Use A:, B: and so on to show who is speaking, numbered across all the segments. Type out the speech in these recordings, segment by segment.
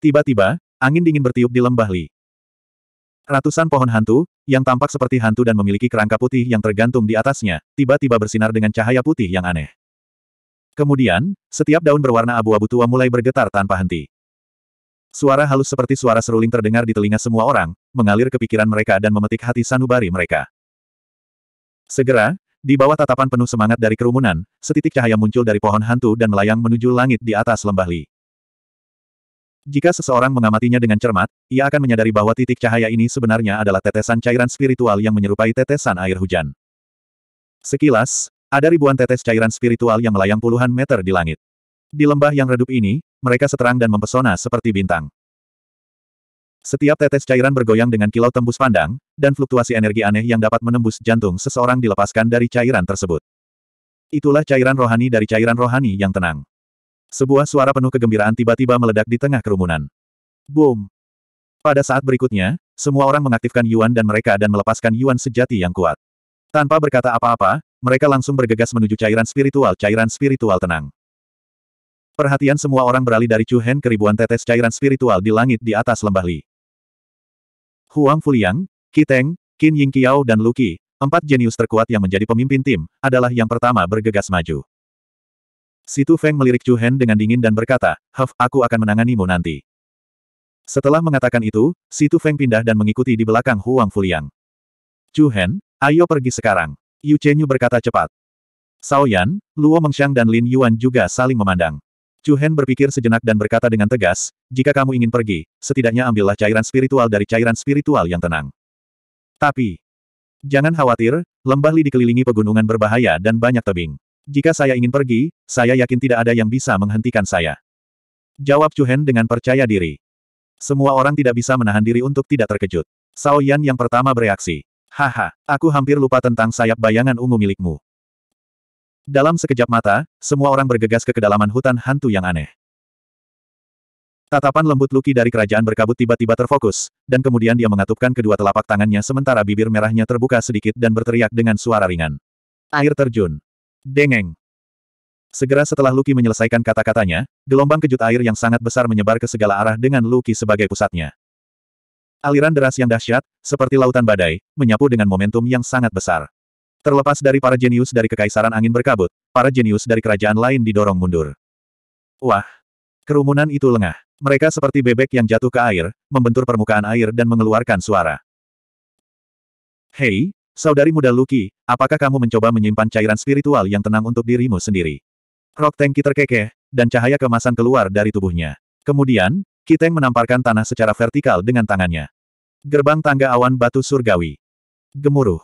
A: Tiba-tiba, angin dingin bertiup di lembah Li. Ratusan pohon hantu, yang tampak seperti hantu dan memiliki kerangka putih yang tergantung di atasnya, tiba-tiba bersinar dengan cahaya putih yang aneh. Kemudian, setiap daun berwarna abu-abu tua mulai bergetar tanpa henti. Suara halus seperti suara seruling terdengar di telinga semua orang, mengalir ke pikiran mereka dan memetik hati sanubari mereka. Segera, di bawah tatapan penuh semangat dari kerumunan, setitik cahaya muncul dari pohon hantu dan melayang menuju langit di atas lembah Li. Jika seseorang mengamatinya dengan cermat, ia akan menyadari bahwa titik cahaya ini sebenarnya adalah tetesan cairan spiritual yang menyerupai tetesan air hujan. Sekilas, ada ribuan tetes cairan spiritual yang melayang puluhan meter di langit. Di lembah yang redup ini, mereka seterang dan mempesona seperti bintang. Setiap tetes cairan bergoyang dengan kilau tembus pandang, dan fluktuasi energi aneh yang dapat menembus jantung seseorang dilepaskan dari cairan tersebut. Itulah cairan rohani dari cairan rohani yang tenang. Sebuah suara penuh kegembiraan tiba-tiba meledak di tengah kerumunan. Boom! Pada saat berikutnya, semua orang mengaktifkan Yuan dan mereka dan melepaskan Yuan sejati yang kuat. Tanpa berkata apa-apa, mereka langsung bergegas menuju cairan spiritual cairan spiritual tenang. Perhatian semua orang beralih dari Chu Hen ke ribuan tetes cairan spiritual di langit di atas lembah Li. Huang Fuliang, Kiteng, Qin Yingqiao dan Lu Luki, empat jenius terkuat yang menjadi pemimpin tim, adalah yang pertama bergegas maju. Situ Feng melirik Chu Hen dengan dingin dan berkata, Huff, aku akan menanganimu nanti. Setelah mengatakan itu, Situ Feng pindah dan mengikuti di belakang Huang Fuliang. Chu Hen, ayo pergi sekarang. Yu Chenyu berkata cepat. Sao Yan, Luo Mengxiang dan Lin Yuan juga saling memandang. Chu Hen berpikir sejenak dan berkata dengan tegas, jika kamu ingin pergi, setidaknya ambillah cairan spiritual dari cairan spiritual yang tenang. Tapi, jangan khawatir, lembah Li dikelilingi pegunungan berbahaya dan banyak tebing. Jika saya ingin pergi, saya yakin tidak ada yang bisa menghentikan saya. Jawab Chuhen dengan percaya diri. Semua orang tidak bisa menahan diri untuk tidak terkejut. Sao Yan yang pertama bereaksi. Haha, aku hampir lupa tentang sayap bayangan ungu milikmu. Dalam sekejap mata, semua orang bergegas ke kedalaman hutan hantu yang aneh. Tatapan lembut Luki dari kerajaan berkabut tiba-tiba terfokus, dan kemudian dia mengatupkan kedua telapak tangannya sementara bibir merahnya terbuka sedikit dan berteriak dengan suara ringan. Air terjun. Dengeng. Segera setelah Luki menyelesaikan kata-katanya, gelombang kejut air yang sangat besar menyebar ke segala arah dengan Luki sebagai pusatnya. Aliran deras yang dahsyat, seperti lautan badai, menyapu dengan momentum yang sangat besar. Terlepas dari para jenius dari Kekaisaran Angin Berkabut, para jenius dari kerajaan lain didorong mundur. Wah! Kerumunan itu lengah. Mereka seperti bebek yang jatuh ke air, membentur permukaan air dan mengeluarkan suara. Hei, saudari muda Luki, Apakah kamu mencoba menyimpan cairan spiritual yang tenang untuk dirimu sendiri? Rok Teng terkekeh, dan cahaya kemasan keluar dari tubuhnya. Kemudian, Kiteng menamparkan tanah secara vertikal dengan tangannya. Gerbang tangga awan batu surgawi. Gemuruh.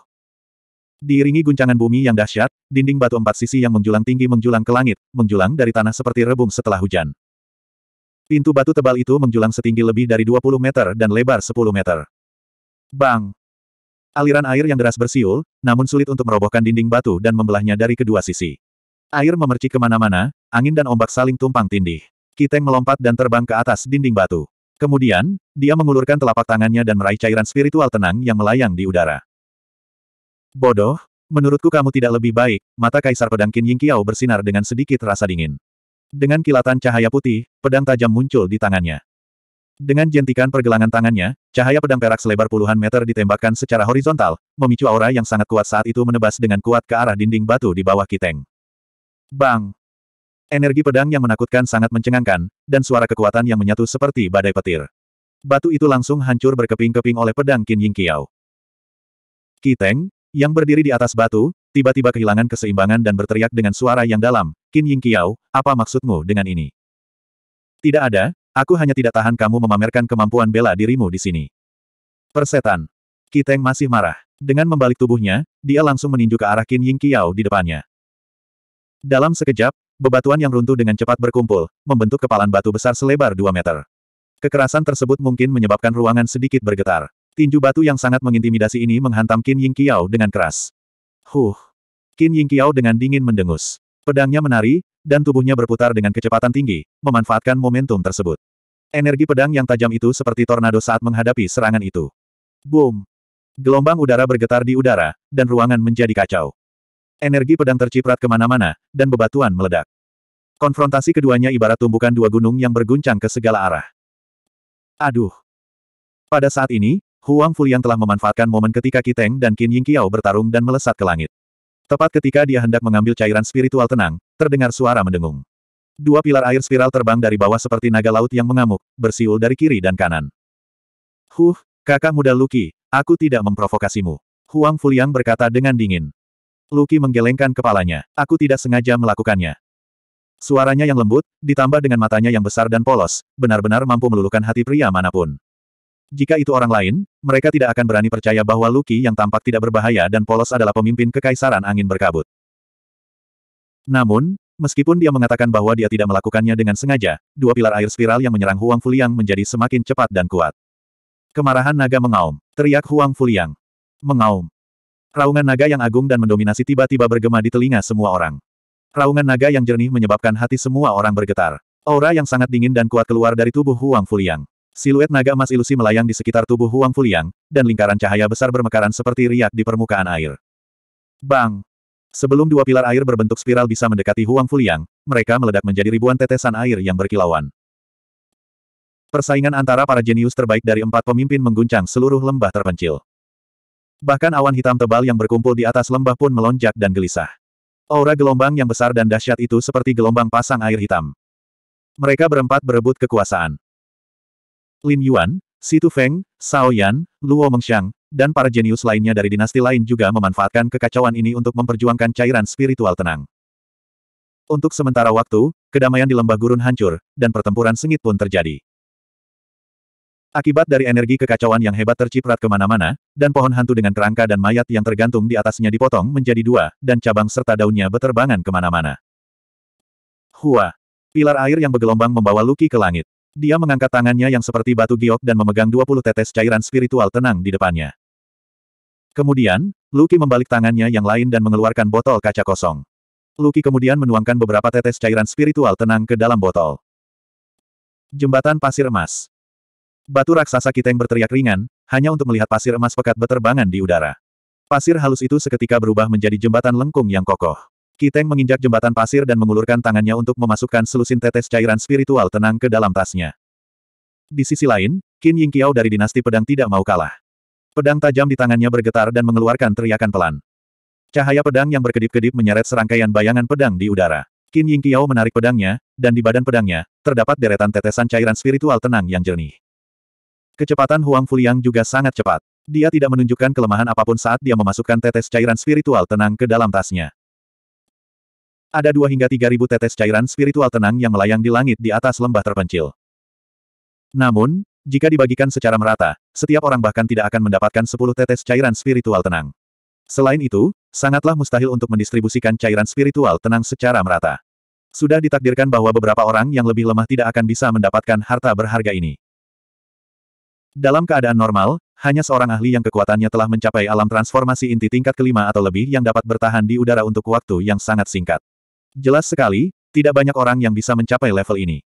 A: Diiringi guncangan bumi yang dahsyat, dinding batu empat sisi yang menjulang tinggi menjulang ke langit, menjulang dari tanah seperti rebung setelah hujan. Pintu batu tebal itu menjulang setinggi lebih dari 20 meter dan lebar 10 meter. Bang! Aliran air yang deras bersiul, namun sulit untuk merobohkan dinding batu dan membelahnya dari kedua sisi. Air memercik kemana-mana, angin dan ombak saling tumpang tindih. Kiteng melompat dan terbang ke atas dinding batu. Kemudian, dia mengulurkan telapak tangannya dan meraih cairan spiritual tenang yang melayang di udara. Bodoh, menurutku kamu tidak lebih baik, mata Kaisar Pedang Qin Qiao bersinar dengan sedikit rasa dingin. Dengan kilatan cahaya putih, pedang tajam muncul di tangannya. Dengan jentikan pergelangan tangannya, cahaya pedang perak selebar puluhan meter ditembakkan secara horizontal, memicu aura yang sangat kuat saat itu menebas dengan kuat ke arah dinding batu di bawah Kiteng. Bang! Energi pedang yang menakutkan sangat mencengangkan, dan suara kekuatan yang menyatu seperti badai petir. Batu itu langsung hancur berkeping-keping oleh pedang Qin Ying Qiao. Kiteng, yang berdiri di atas batu, tiba-tiba kehilangan keseimbangan dan berteriak dengan suara yang dalam, Qin Ying Qiao, apa maksudmu dengan ini? Tidak ada, Aku hanya tidak tahan kamu memamerkan kemampuan bela dirimu di sini. Persetan. Kiteng masih marah. Dengan membalik tubuhnya, dia langsung meninju ke arah Qin Ying Qiao di depannya. Dalam sekejap, bebatuan yang runtuh dengan cepat berkumpul, membentuk kepalan batu besar selebar 2 meter. Kekerasan tersebut mungkin menyebabkan ruangan sedikit bergetar. Tinju batu yang sangat mengintimidasi ini menghantam Qin Ying Qiao dengan keras. Huh! Qin Ying Qiao dengan dingin mendengus. Pedangnya menari, dan tubuhnya berputar dengan kecepatan tinggi, memanfaatkan momentum tersebut. Energi pedang yang tajam itu seperti tornado saat menghadapi serangan itu. Boom! Gelombang udara bergetar di udara, dan ruangan menjadi kacau. Energi pedang terciprat kemana-mana, dan bebatuan meledak. Konfrontasi keduanya ibarat tumbukan dua gunung yang berguncang ke segala arah. Aduh! Pada saat ini, Huang yang telah memanfaatkan momen ketika Kiteng dan Qin Yingqiao bertarung dan melesat ke langit. Tepat ketika dia hendak mengambil cairan spiritual tenang, Terdengar suara mendengung. Dua pilar air spiral terbang dari bawah seperti naga laut yang mengamuk, bersiul dari kiri dan kanan. Huh, kakak muda Luki, aku tidak memprovokasimu. Huang Fuliang berkata dengan dingin. Luki menggelengkan kepalanya. Aku tidak sengaja melakukannya. Suaranya yang lembut, ditambah dengan matanya yang besar dan polos, benar-benar mampu meluluhkan hati pria manapun. Jika itu orang lain, mereka tidak akan berani percaya bahwa Luki yang tampak tidak berbahaya dan polos adalah pemimpin kekaisaran angin berkabut. Namun, meskipun dia mengatakan bahwa dia tidak melakukannya dengan sengaja, dua pilar air spiral yang menyerang Huang Fuliang menjadi semakin cepat dan kuat. Kemarahan naga mengaum, teriak Huang Fuliang. Mengaum. Raungan naga yang agung dan mendominasi tiba-tiba bergema di telinga semua orang. Raungan naga yang jernih menyebabkan hati semua orang bergetar. Aura yang sangat dingin dan kuat keluar dari tubuh Huang Fuliang. Siluet naga emas ilusi melayang di sekitar tubuh Huang Fuliang, dan lingkaran cahaya besar bermekaran seperti riak di permukaan air. Bang! Sebelum dua pilar air berbentuk spiral bisa mendekati Huang Fuliang, mereka meledak menjadi ribuan tetesan air yang berkilauan. Persaingan antara para jenius terbaik dari empat pemimpin mengguncang seluruh lembah terpencil. Bahkan awan hitam tebal yang berkumpul di atas lembah pun melonjak dan gelisah. Aura gelombang yang besar dan dahsyat itu seperti gelombang pasang air hitam. Mereka berempat berebut kekuasaan. Lin Yuan, Situ Feng, Sao Yan, Luo Mengxiang, dan para jenius lainnya dari dinasti lain juga memanfaatkan kekacauan ini untuk memperjuangkan cairan spiritual tenang. Untuk sementara waktu, kedamaian di lembah gurun hancur, dan pertempuran sengit pun terjadi. Akibat dari energi kekacauan yang hebat terciprat kemana-mana, dan pohon hantu dengan kerangka dan mayat yang tergantung di atasnya dipotong menjadi dua, dan cabang serta daunnya beterbangan kemana-mana. Hua! Pilar air yang bergelombang membawa Luki ke langit. Dia mengangkat tangannya yang seperti batu giok dan memegang 20 tetes cairan spiritual tenang di depannya. Kemudian, Luki membalik tangannya yang lain dan mengeluarkan botol kaca kosong. Luki kemudian menuangkan beberapa tetes cairan spiritual tenang ke dalam botol. Jembatan pasir emas. Batu raksasa Kiteng berteriak ringan, hanya untuk melihat pasir emas pekat beterbangan di udara. Pasir halus itu seketika berubah menjadi jembatan lengkung yang kokoh. Kiteng menginjak jembatan pasir dan mengulurkan tangannya untuk memasukkan selusin tetes cairan spiritual tenang ke dalam tasnya. Di sisi lain, Qin Yingqiao dari dinasti pedang tidak mau kalah. Pedang tajam di tangannya bergetar dan mengeluarkan teriakan pelan. Cahaya pedang yang berkedip-kedip menyeret serangkaian bayangan pedang di udara. Qin Yingqiao menarik pedangnya, dan di badan pedangnya, terdapat deretan tetesan cairan spiritual tenang yang jernih. Kecepatan Huang Fuliang juga sangat cepat. Dia tidak menunjukkan kelemahan apapun saat dia memasukkan tetes cairan spiritual tenang ke dalam tasnya. Ada dua hingga tiga ribu tetes cairan spiritual tenang yang melayang di langit di atas lembah terpencil. Namun, jika dibagikan secara merata, setiap orang bahkan tidak akan mendapatkan sepuluh tetes cairan spiritual tenang. Selain itu, sangatlah mustahil untuk mendistribusikan cairan spiritual tenang secara merata. Sudah ditakdirkan bahwa beberapa orang yang lebih lemah tidak akan bisa mendapatkan harta berharga ini. Dalam keadaan normal, hanya seorang ahli yang kekuatannya telah mencapai alam transformasi inti tingkat kelima atau lebih yang dapat bertahan di udara untuk waktu yang sangat singkat. Jelas sekali, tidak banyak orang yang bisa mencapai level ini.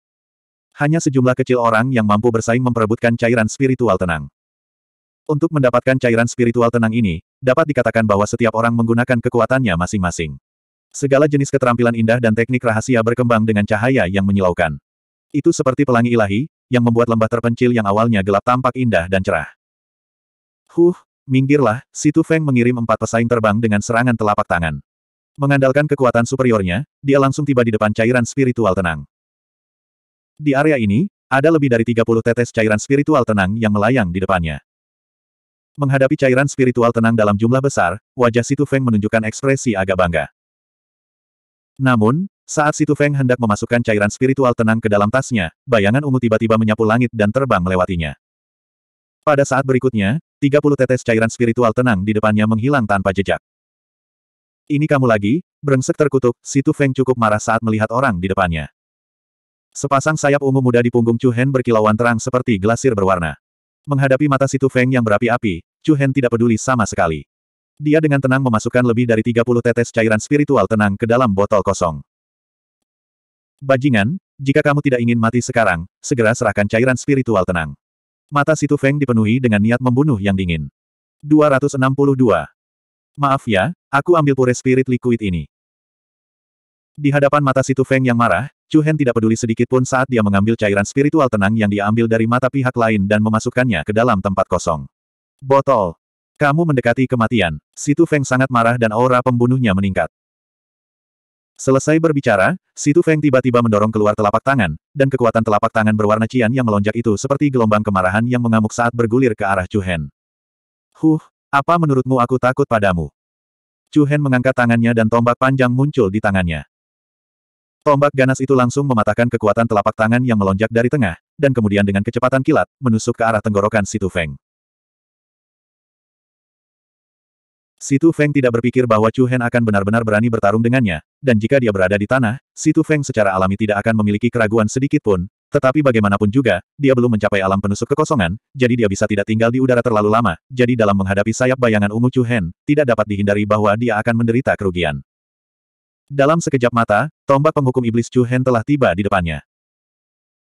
A: Hanya sejumlah kecil orang yang mampu bersaing memperebutkan cairan spiritual tenang. Untuk mendapatkan cairan spiritual tenang ini, dapat dikatakan bahwa setiap orang menggunakan kekuatannya masing-masing. Segala jenis keterampilan indah dan teknik rahasia berkembang dengan cahaya yang menyilaukan. Itu seperti pelangi ilahi, yang membuat lembah terpencil yang awalnya gelap tampak indah dan cerah. Huh, minggirlah, Situ Feng mengirim empat pesaing terbang dengan serangan telapak tangan. Mengandalkan kekuatan superiornya, dia langsung tiba di depan cairan spiritual tenang. Di area ini, ada lebih dari 30 tetes cairan spiritual tenang yang melayang di depannya. Menghadapi cairan spiritual tenang dalam jumlah besar, wajah Situ Feng menunjukkan ekspresi agak bangga. Namun, saat Situ Feng hendak memasukkan cairan spiritual tenang ke dalam tasnya, bayangan ungu tiba-tiba menyapu langit dan terbang melewatinya. Pada saat berikutnya, 30 tetes cairan spiritual tenang di depannya menghilang tanpa jejak. Ini kamu lagi, brengsek terkutuk, Situ Feng cukup marah saat melihat orang di depannya. Sepasang sayap ungu muda di punggung Chu Hen berkilauan terang seperti glasir berwarna. Menghadapi mata Situ Feng yang berapi-api, Chu Hen tidak peduli sama sekali. Dia dengan tenang memasukkan lebih dari 30 tetes cairan spiritual tenang ke dalam botol kosong. Bajingan, jika kamu tidak ingin mati sekarang, segera serahkan cairan spiritual tenang. Mata Situ Feng dipenuhi dengan niat membunuh yang dingin. 262. Maaf ya, Aku ambil pure spirit liquid ini. Di hadapan mata Situ Feng yang marah, Chu Hen tidak peduli sedikit pun saat dia mengambil cairan spiritual tenang yang dia ambil dari mata pihak lain dan memasukkannya ke dalam tempat kosong. Botol. Kamu mendekati kematian. Situ Feng sangat marah dan aura pembunuhnya meningkat. Selesai berbicara, Situ Feng tiba-tiba mendorong keluar telapak tangan, dan kekuatan telapak tangan berwarna cian yang melonjak itu seperti gelombang kemarahan yang mengamuk saat bergulir ke arah Chu Hen. Huh, apa menurutmu aku takut padamu? Chu Hen mengangkat tangannya dan tombak panjang muncul di tangannya. Tombak ganas itu langsung mematahkan kekuatan telapak tangan yang melonjak dari tengah, dan kemudian dengan kecepatan kilat, menusuk ke arah tenggorokan Situ Feng. Situ Feng tidak berpikir bahwa Chu Hen akan benar-benar berani bertarung dengannya, dan jika dia berada di tanah, Situ Feng secara alami tidak akan memiliki keraguan sedikit pun, tetapi bagaimanapun juga, dia belum mencapai alam penusuk kekosongan, jadi dia bisa tidak tinggal di udara terlalu lama, jadi dalam menghadapi sayap bayangan ungu Chu Hen, tidak dapat dihindari bahwa dia akan menderita kerugian. Dalam sekejap mata, tombak penghukum iblis Chu Hen telah tiba di depannya.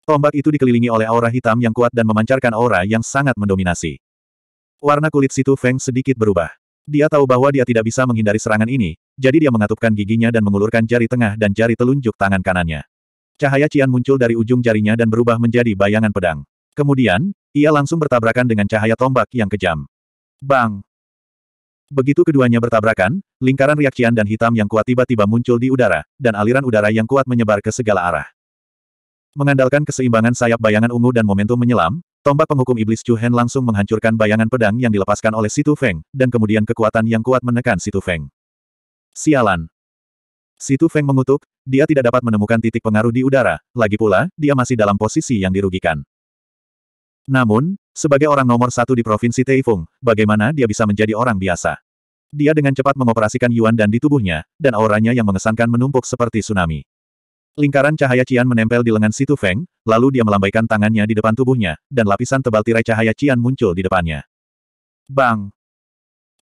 A: Tombak itu dikelilingi oleh aura hitam yang kuat dan memancarkan aura yang sangat mendominasi. Warna kulit situ Feng sedikit berubah. Dia tahu bahwa dia tidak bisa menghindari serangan ini, jadi dia mengatupkan giginya dan mengulurkan jari tengah dan jari telunjuk tangan kanannya. Cahaya Cian muncul dari ujung jarinya dan berubah menjadi bayangan pedang. Kemudian, ia langsung bertabrakan dengan cahaya tombak yang kejam. Bang! Begitu keduanya bertabrakan, lingkaran riak Cian dan hitam yang kuat tiba-tiba muncul di udara, dan aliran udara yang kuat menyebar ke segala arah. Mengandalkan keseimbangan sayap bayangan ungu dan momentum menyelam, tombak penghukum iblis Chu Hen langsung menghancurkan bayangan pedang yang dilepaskan oleh Situ Feng, dan kemudian kekuatan yang kuat menekan Situ Feng. Sialan! Situ Feng mengutuk, dia tidak dapat menemukan titik pengaruh di udara, lagi pula, dia masih dalam posisi yang dirugikan. Namun, sebagai orang nomor satu di Provinsi Taifung, bagaimana dia bisa menjadi orang biasa? Dia dengan cepat mengoperasikan Yuan dan di tubuhnya, dan auranya yang mengesankan menumpuk seperti tsunami. Lingkaran cahaya Cian menempel di lengan Situ Feng, lalu dia melambaikan tangannya di depan tubuhnya, dan lapisan tebal tirai cahaya Cian muncul di depannya. Bang!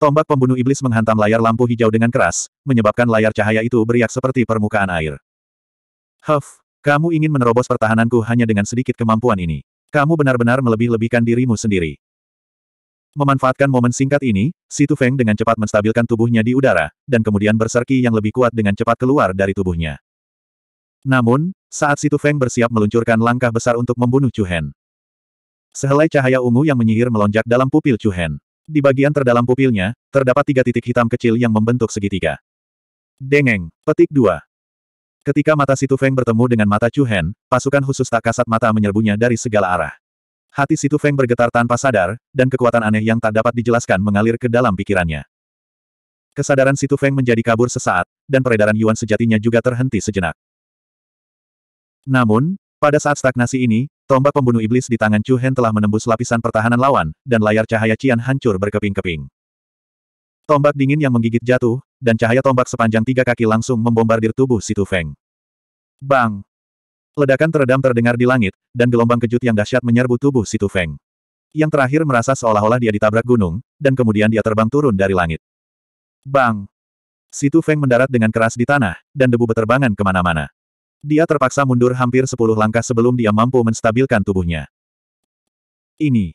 A: Tombak pembunuh iblis menghantam layar lampu hijau dengan keras, menyebabkan layar cahaya itu beriak seperti permukaan air. Huff, kamu ingin menerobos pertahananku hanya dengan sedikit kemampuan ini. Kamu benar-benar melebih-lebihkan dirimu sendiri. Memanfaatkan momen singkat ini, Situ Feng dengan cepat menstabilkan tubuhnya di udara, dan kemudian berserki yang lebih kuat dengan cepat keluar dari tubuhnya. Namun, saat Situ Feng bersiap meluncurkan langkah besar untuk membunuh Chu Hen, sehelai cahaya ungu yang menyihir melonjak dalam pupil Chu Hen. Di bagian terdalam pupilnya, terdapat tiga titik hitam kecil yang membentuk segitiga. Dengeng. Petik dua. Ketika mata Situ Feng bertemu dengan mata Chu Hen, pasukan khusus tak kasat mata menyerbunya dari segala arah. Hati Situ Feng bergetar tanpa sadar, dan kekuatan aneh yang tak dapat dijelaskan mengalir ke dalam pikirannya. Kesadaran Situ Feng menjadi kabur sesaat, dan peredaran Yuan sejatinya juga terhenti sejenak. Namun, pada saat stagnasi ini, tombak pembunuh iblis di tangan Chu Hen telah menembus lapisan pertahanan lawan, dan layar cahaya Cian hancur berkeping-keping. Tombak dingin yang menggigit jatuh, dan cahaya tombak sepanjang tiga kaki langsung membombardir tubuh Situ Feng. Bang! Ledakan teredam terdengar di langit, dan gelombang kejut yang dahsyat menyerbu tubuh Situ Feng. Yang terakhir merasa seolah-olah dia ditabrak gunung, dan kemudian dia terbang turun dari langit. Bang! Situ Feng mendarat dengan keras di tanah, dan debu beterbangan kemana-mana. Dia terpaksa mundur hampir sepuluh langkah sebelum dia mampu menstabilkan tubuhnya. Ini.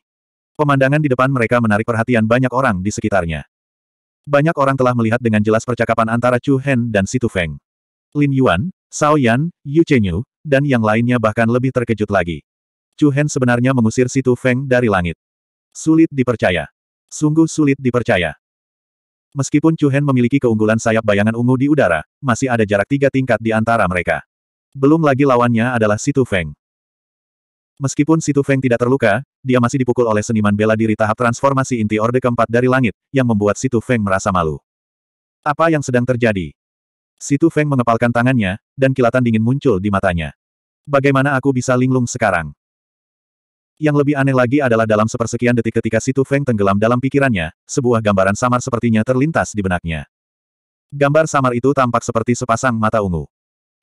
A: Pemandangan di depan mereka menarik perhatian banyak orang di sekitarnya. Banyak orang telah melihat dengan jelas percakapan antara Chu Hen dan Situ Feng. Lin Yuan, Sao Yan, Yu Chenyu, dan yang lainnya bahkan lebih terkejut lagi. Chu Hen sebenarnya mengusir Situ Feng dari langit. Sulit dipercaya. Sungguh sulit dipercaya. Meskipun Chu Hen memiliki keunggulan sayap bayangan ungu di udara, masih ada jarak tiga tingkat di antara mereka. Belum lagi lawannya adalah Situ Feng. Meskipun Situ Feng tidak terluka, dia masih dipukul oleh seniman bela diri tahap transformasi inti Orde keempat dari langit, yang membuat Situ Feng merasa malu. Apa yang sedang terjadi? Situ Feng mengepalkan tangannya, dan kilatan dingin muncul di matanya. Bagaimana aku bisa linglung sekarang? Yang lebih aneh lagi adalah dalam sepersekian detik ketika Situ Feng tenggelam dalam pikirannya, sebuah gambaran samar sepertinya terlintas di benaknya. Gambar samar itu tampak seperti sepasang mata ungu.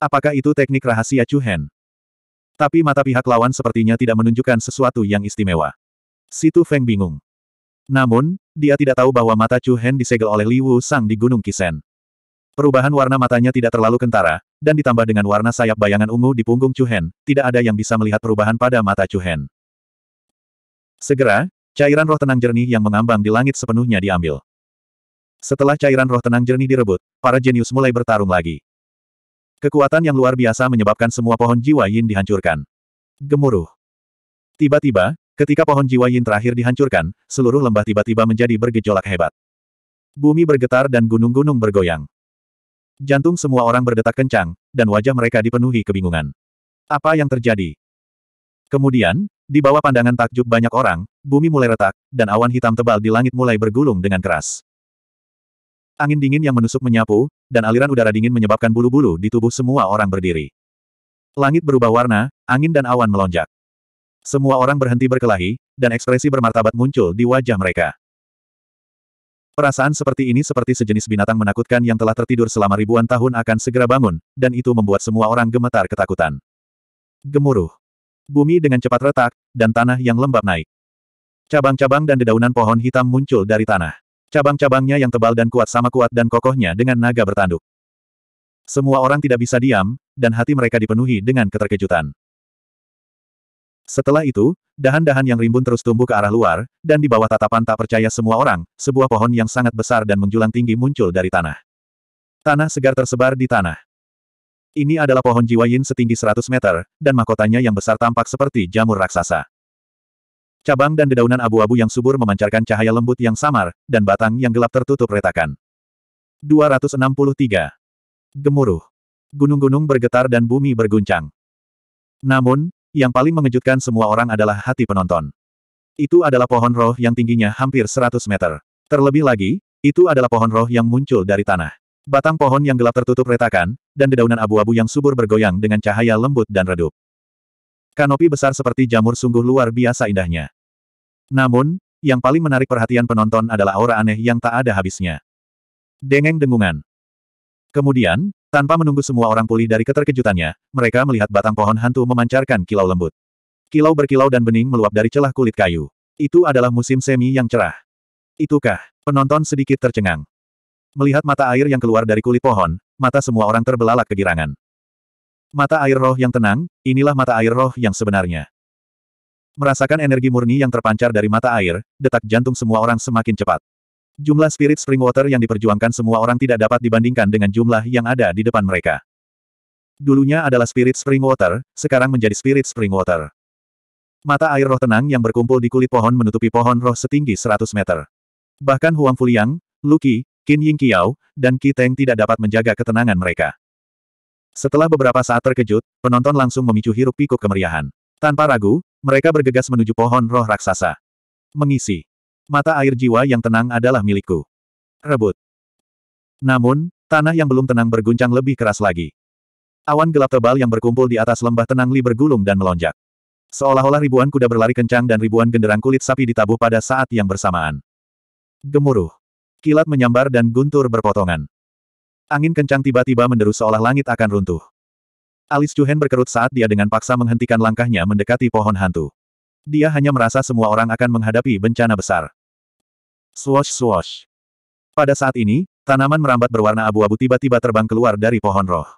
A: Apakah itu teknik rahasia Chu Hen? Tapi mata pihak lawan sepertinya tidak menunjukkan sesuatu yang istimewa. Situ Feng bingung. Namun, dia tidak tahu bahwa mata Chu Hen disegel oleh Li Wu Sang di Gunung Kisen. Perubahan warna matanya tidak terlalu kentara, dan ditambah dengan warna sayap bayangan ungu di punggung Chu Hen, tidak ada yang bisa melihat perubahan pada mata Chu Hen. Segera, cairan roh tenang jernih yang mengambang di langit sepenuhnya diambil. Setelah cairan roh tenang jernih direbut, para jenius mulai bertarung lagi. Kekuatan yang luar biasa menyebabkan semua pohon jiwa Yin dihancurkan. Gemuruh. Tiba-tiba, ketika pohon jiwa Yin terakhir dihancurkan, seluruh lembah tiba-tiba menjadi bergejolak hebat. Bumi bergetar dan gunung-gunung bergoyang. Jantung semua orang berdetak kencang, dan wajah mereka dipenuhi kebingungan. Apa yang terjadi? Kemudian, di bawah pandangan takjub banyak orang, bumi mulai retak, dan awan hitam tebal di langit mulai bergulung dengan keras. Angin dingin yang menusuk menyapu, dan aliran udara dingin menyebabkan bulu-bulu di tubuh semua orang berdiri. Langit berubah warna, angin dan awan melonjak. Semua orang berhenti berkelahi, dan ekspresi bermartabat muncul di wajah mereka. Perasaan seperti ini seperti sejenis binatang menakutkan yang telah tertidur selama ribuan tahun akan segera bangun, dan itu membuat semua orang gemetar ketakutan. Gemuruh. Bumi dengan cepat retak, dan tanah yang lembab naik. Cabang-cabang dan dedaunan pohon hitam muncul dari tanah. Cabang-cabangnya yang tebal dan kuat sama kuat dan kokohnya dengan naga bertanduk. Semua orang tidak bisa diam, dan hati mereka dipenuhi dengan keterkejutan. Setelah itu, dahan-dahan yang rimbun terus tumbuh ke arah luar, dan di bawah tatapan tak percaya semua orang, sebuah pohon yang sangat besar dan menjulang tinggi muncul dari tanah. Tanah segar tersebar di tanah. Ini adalah pohon jiwa yin setinggi 100 meter, dan mahkotanya yang besar tampak seperti jamur raksasa. Cabang dan dedaunan abu-abu yang subur memancarkan cahaya lembut yang samar, dan batang yang gelap tertutup retakan. 263. Gemuruh. Gunung-gunung bergetar dan bumi berguncang. Namun, yang paling mengejutkan semua orang adalah hati penonton. Itu adalah pohon roh yang tingginya hampir 100 meter. Terlebih lagi, itu adalah pohon roh yang muncul dari tanah. Batang pohon yang gelap tertutup retakan, dan dedaunan abu-abu yang subur bergoyang dengan cahaya lembut dan redup. Kanopi besar seperti jamur sungguh luar biasa indahnya. Namun, yang paling menarik perhatian penonton adalah aura aneh yang tak ada habisnya. Dengeng dengungan. Kemudian, tanpa menunggu semua orang pulih dari keterkejutannya, mereka melihat batang pohon hantu memancarkan kilau lembut. Kilau berkilau dan bening meluap dari celah kulit kayu. Itu adalah musim semi yang cerah. Itukah, penonton sedikit tercengang. Melihat mata air yang keluar dari kulit pohon, mata semua orang terbelalak kegirangan. Mata air roh yang tenang, inilah mata air roh yang sebenarnya. Merasakan energi murni yang terpancar dari mata air, detak jantung semua orang semakin cepat. Jumlah spirit spring water yang diperjuangkan semua orang tidak dapat dibandingkan dengan jumlah yang ada di depan mereka. Dulunya adalah spirit spring water, sekarang menjadi spirit spring water. Mata air roh tenang yang berkumpul di kulit pohon menutupi pohon roh setinggi 100 meter. Bahkan Huang Fuliang, Luki, Qin Yingqiao, dan Qi Teng tidak dapat menjaga ketenangan mereka. Setelah beberapa saat terkejut, penonton langsung memicu hirup pikuk kemeriahan. Tanpa ragu, mereka bergegas menuju pohon roh raksasa. Mengisi. Mata air jiwa yang tenang adalah milikku. Rebut. Namun, tanah yang belum tenang berguncang lebih keras lagi. Awan gelap tebal yang berkumpul di atas lembah tenang Li bergulung dan melonjak. Seolah-olah ribuan kuda berlari kencang dan ribuan genderang kulit sapi ditabuh pada saat yang bersamaan. Gemuruh. Kilat menyambar dan guntur berpotongan. Angin kencang tiba-tiba menderu seolah langit akan runtuh. Alis Chuhen berkerut saat dia dengan paksa menghentikan langkahnya mendekati pohon hantu. Dia hanya merasa semua orang akan menghadapi bencana besar. Swosh swosh. Pada saat ini, tanaman merambat berwarna abu-abu tiba-tiba terbang keluar dari pohon roh.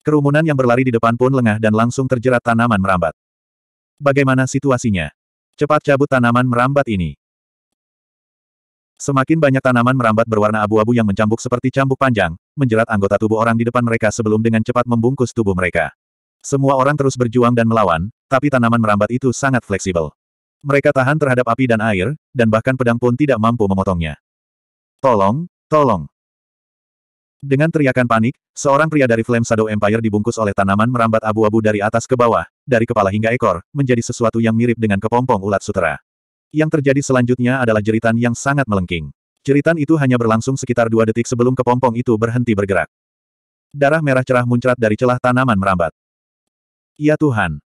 A: Kerumunan yang berlari di depan pun lengah dan langsung terjerat tanaman merambat. Bagaimana situasinya? Cepat cabut tanaman merambat ini. Semakin banyak tanaman merambat berwarna abu-abu yang mencambuk seperti cambuk panjang, menjerat anggota tubuh orang di depan mereka sebelum dengan cepat membungkus tubuh mereka. Semua orang terus berjuang dan melawan, tapi tanaman merambat itu sangat fleksibel. Mereka tahan terhadap api dan air, dan bahkan pedang pun tidak mampu memotongnya. Tolong, tolong. Dengan teriakan panik, seorang pria dari Flame Shadow Empire dibungkus oleh tanaman merambat abu-abu dari atas ke bawah, dari kepala hingga ekor, menjadi sesuatu yang mirip dengan kepompong ulat sutera. Yang terjadi selanjutnya adalah jeritan yang sangat melengking. Jeritan itu hanya berlangsung sekitar dua detik sebelum kepompong itu berhenti bergerak. Darah merah cerah muncrat dari celah tanaman merambat. Ya Tuhan.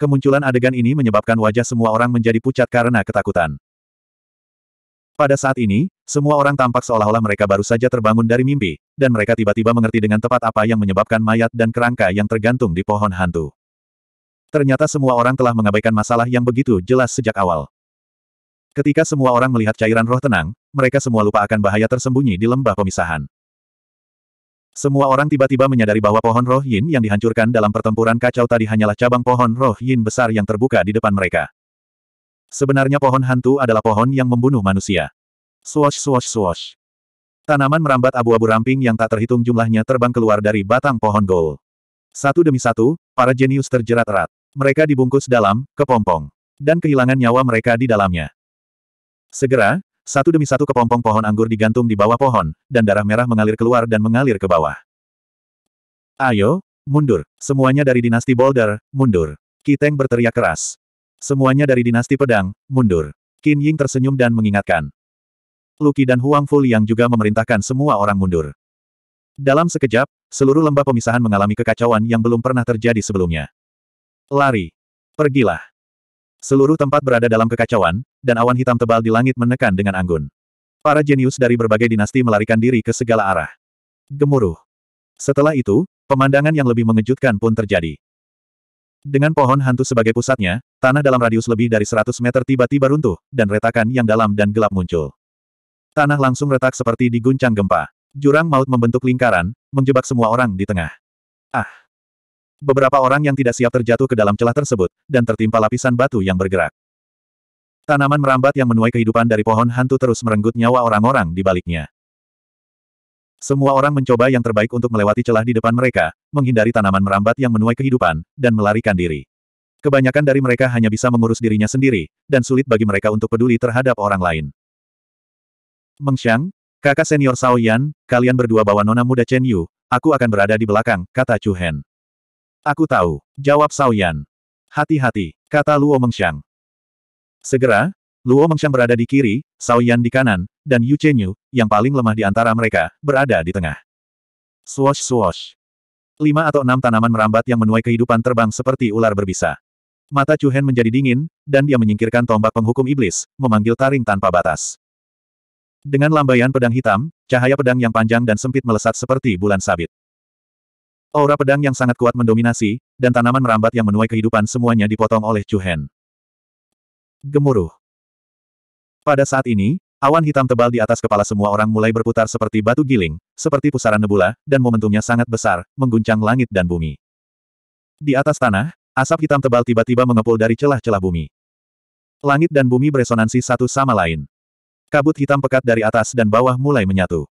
A: Kemunculan adegan ini menyebabkan wajah semua orang menjadi pucat karena ketakutan. Pada saat ini, semua orang tampak seolah-olah mereka baru saja terbangun dari mimpi, dan mereka tiba-tiba mengerti dengan tepat apa yang menyebabkan mayat dan kerangka yang tergantung di pohon hantu. Ternyata semua orang telah mengabaikan masalah yang begitu jelas sejak awal. Ketika semua orang melihat cairan roh tenang, mereka semua lupa akan bahaya tersembunyi di lembah pemisahan. Semua orang tiba-tiba menyadari bahwa pohon roh yin yang dihancurkan dalam pertempuran kacau tadi hanyalah cabang pohon roh yin besar yang terbuka di depan mereka. Sebenarnya pohon hantu adalah pohon yang membunuh manusia. Swash swash swash. Tanaman merambat abu-abu ramping yang tak terhitung jumlahnya terbang keluar dari batang pohon gol. Satu demi satu, para jenius terjerat erat. Mereka dibungkus dalam kepompong dan kehilangan nyawa mereka di dalamnya. Segera, satu demi satu kepompong pohon anggur digantung di bawah pohon, dan darah merah mengalir keluar dan mengalir ke bawah. Ayo, mundur. Semuanya dari dinasti Boulder, mundur. Kiteng berteriak keras. Semuanya dari dinasti pedang, mundur. Qin Ying tersenyum dan mengingatkan. Luki dan Huang Fu yang juga memerintahkan semua orang mundur. Dalam sekejap, seluruh lembah pemisahan mengalami kekacauan yang belum pernah terjadi sebelumnya. Lari. Pergilah. Seluruh tempat berada dalam kekacauan, dan awan hitam tebal di langit menekan dengan anggun. Para jenius dari berbagai dinasti melarikan diri ke segala arah. Gemuruh. Setelah itu, pemandangan yang lebih mengejutkan pun terjadi. Dengan pohon hantu sebagai pusatnya, tanah dalam radius lebih dari 100 meter tiba-tiba runtuh, dan retakan yang dalam dan gelap muncul. Tanah langsung retak seperti diguncang gempa. Jurang maut membentuk lingkaran, menjebak semua orang di tengah. Ah! Beberapa orang yang tidak siap terjatuh ke dalam celah tersebut, dan tertimpa lapisan batu yang bergerak. Tanaman merambat yang menuai kehidupan dari pohon hantu terus merenggut nyawa orang-orang di baliknya. Semua orang mencoba yang terbaik untuk melewati celah di depan mereka, menghindari tanaman merambat yang menuai kehidupan, dan melarikan diri. Kebanyakan dari mereka hanya bisa mengurus dirinya sendiri, dan sulit bagi mereka untuk peduli terhadap orang lain. Mengxiang, kakak senior Sao Yan, kalian berdua bawa nona muda Chen Yu, aku akan berada di belakang, kata Chu Hen. Aku tahu, jawab Yan. Hati-hati, kata Luo Mengxiang. Segera, Luo Mengxiang berada di kiri, Yan di kanan, dan Yu Chenyu, yang paling lemah di antara mereka, berada di tengah. Swosh swosh. Lima atau enam tanaman merambat yang menuai kehidupan terbang seperti ular berbisa. Mata Chuhen menjadi dingin, dan dia menyingkirkan tombak penghukum iblis, memanggil taring tanpa batas. Dengan lambaian pedang hitam, cahaya pedang yang panjang dan sempit melesat seperti bulan sabit. Aura pedang yang sangat kuat mendominasi, dan tanaman merambat yang menuai kehidupan semuanya dipotong oleh Chu Hen. Gemuruh. Pada saat ini, awan hitam tebal di atas kepala semua orang mulai berputar seperti batu giling, seperti pusaran nebula, dan momentumnya sangat besar, mengguncang langit dan bumi. Di atas tanah, asap hitam tebal tiba-tiba mengepul dari celah-celah bumi. Langit dan bumi beresonansi satu sama lain. Kabut hitam pekat dari atas dan bawah mulai menyatu.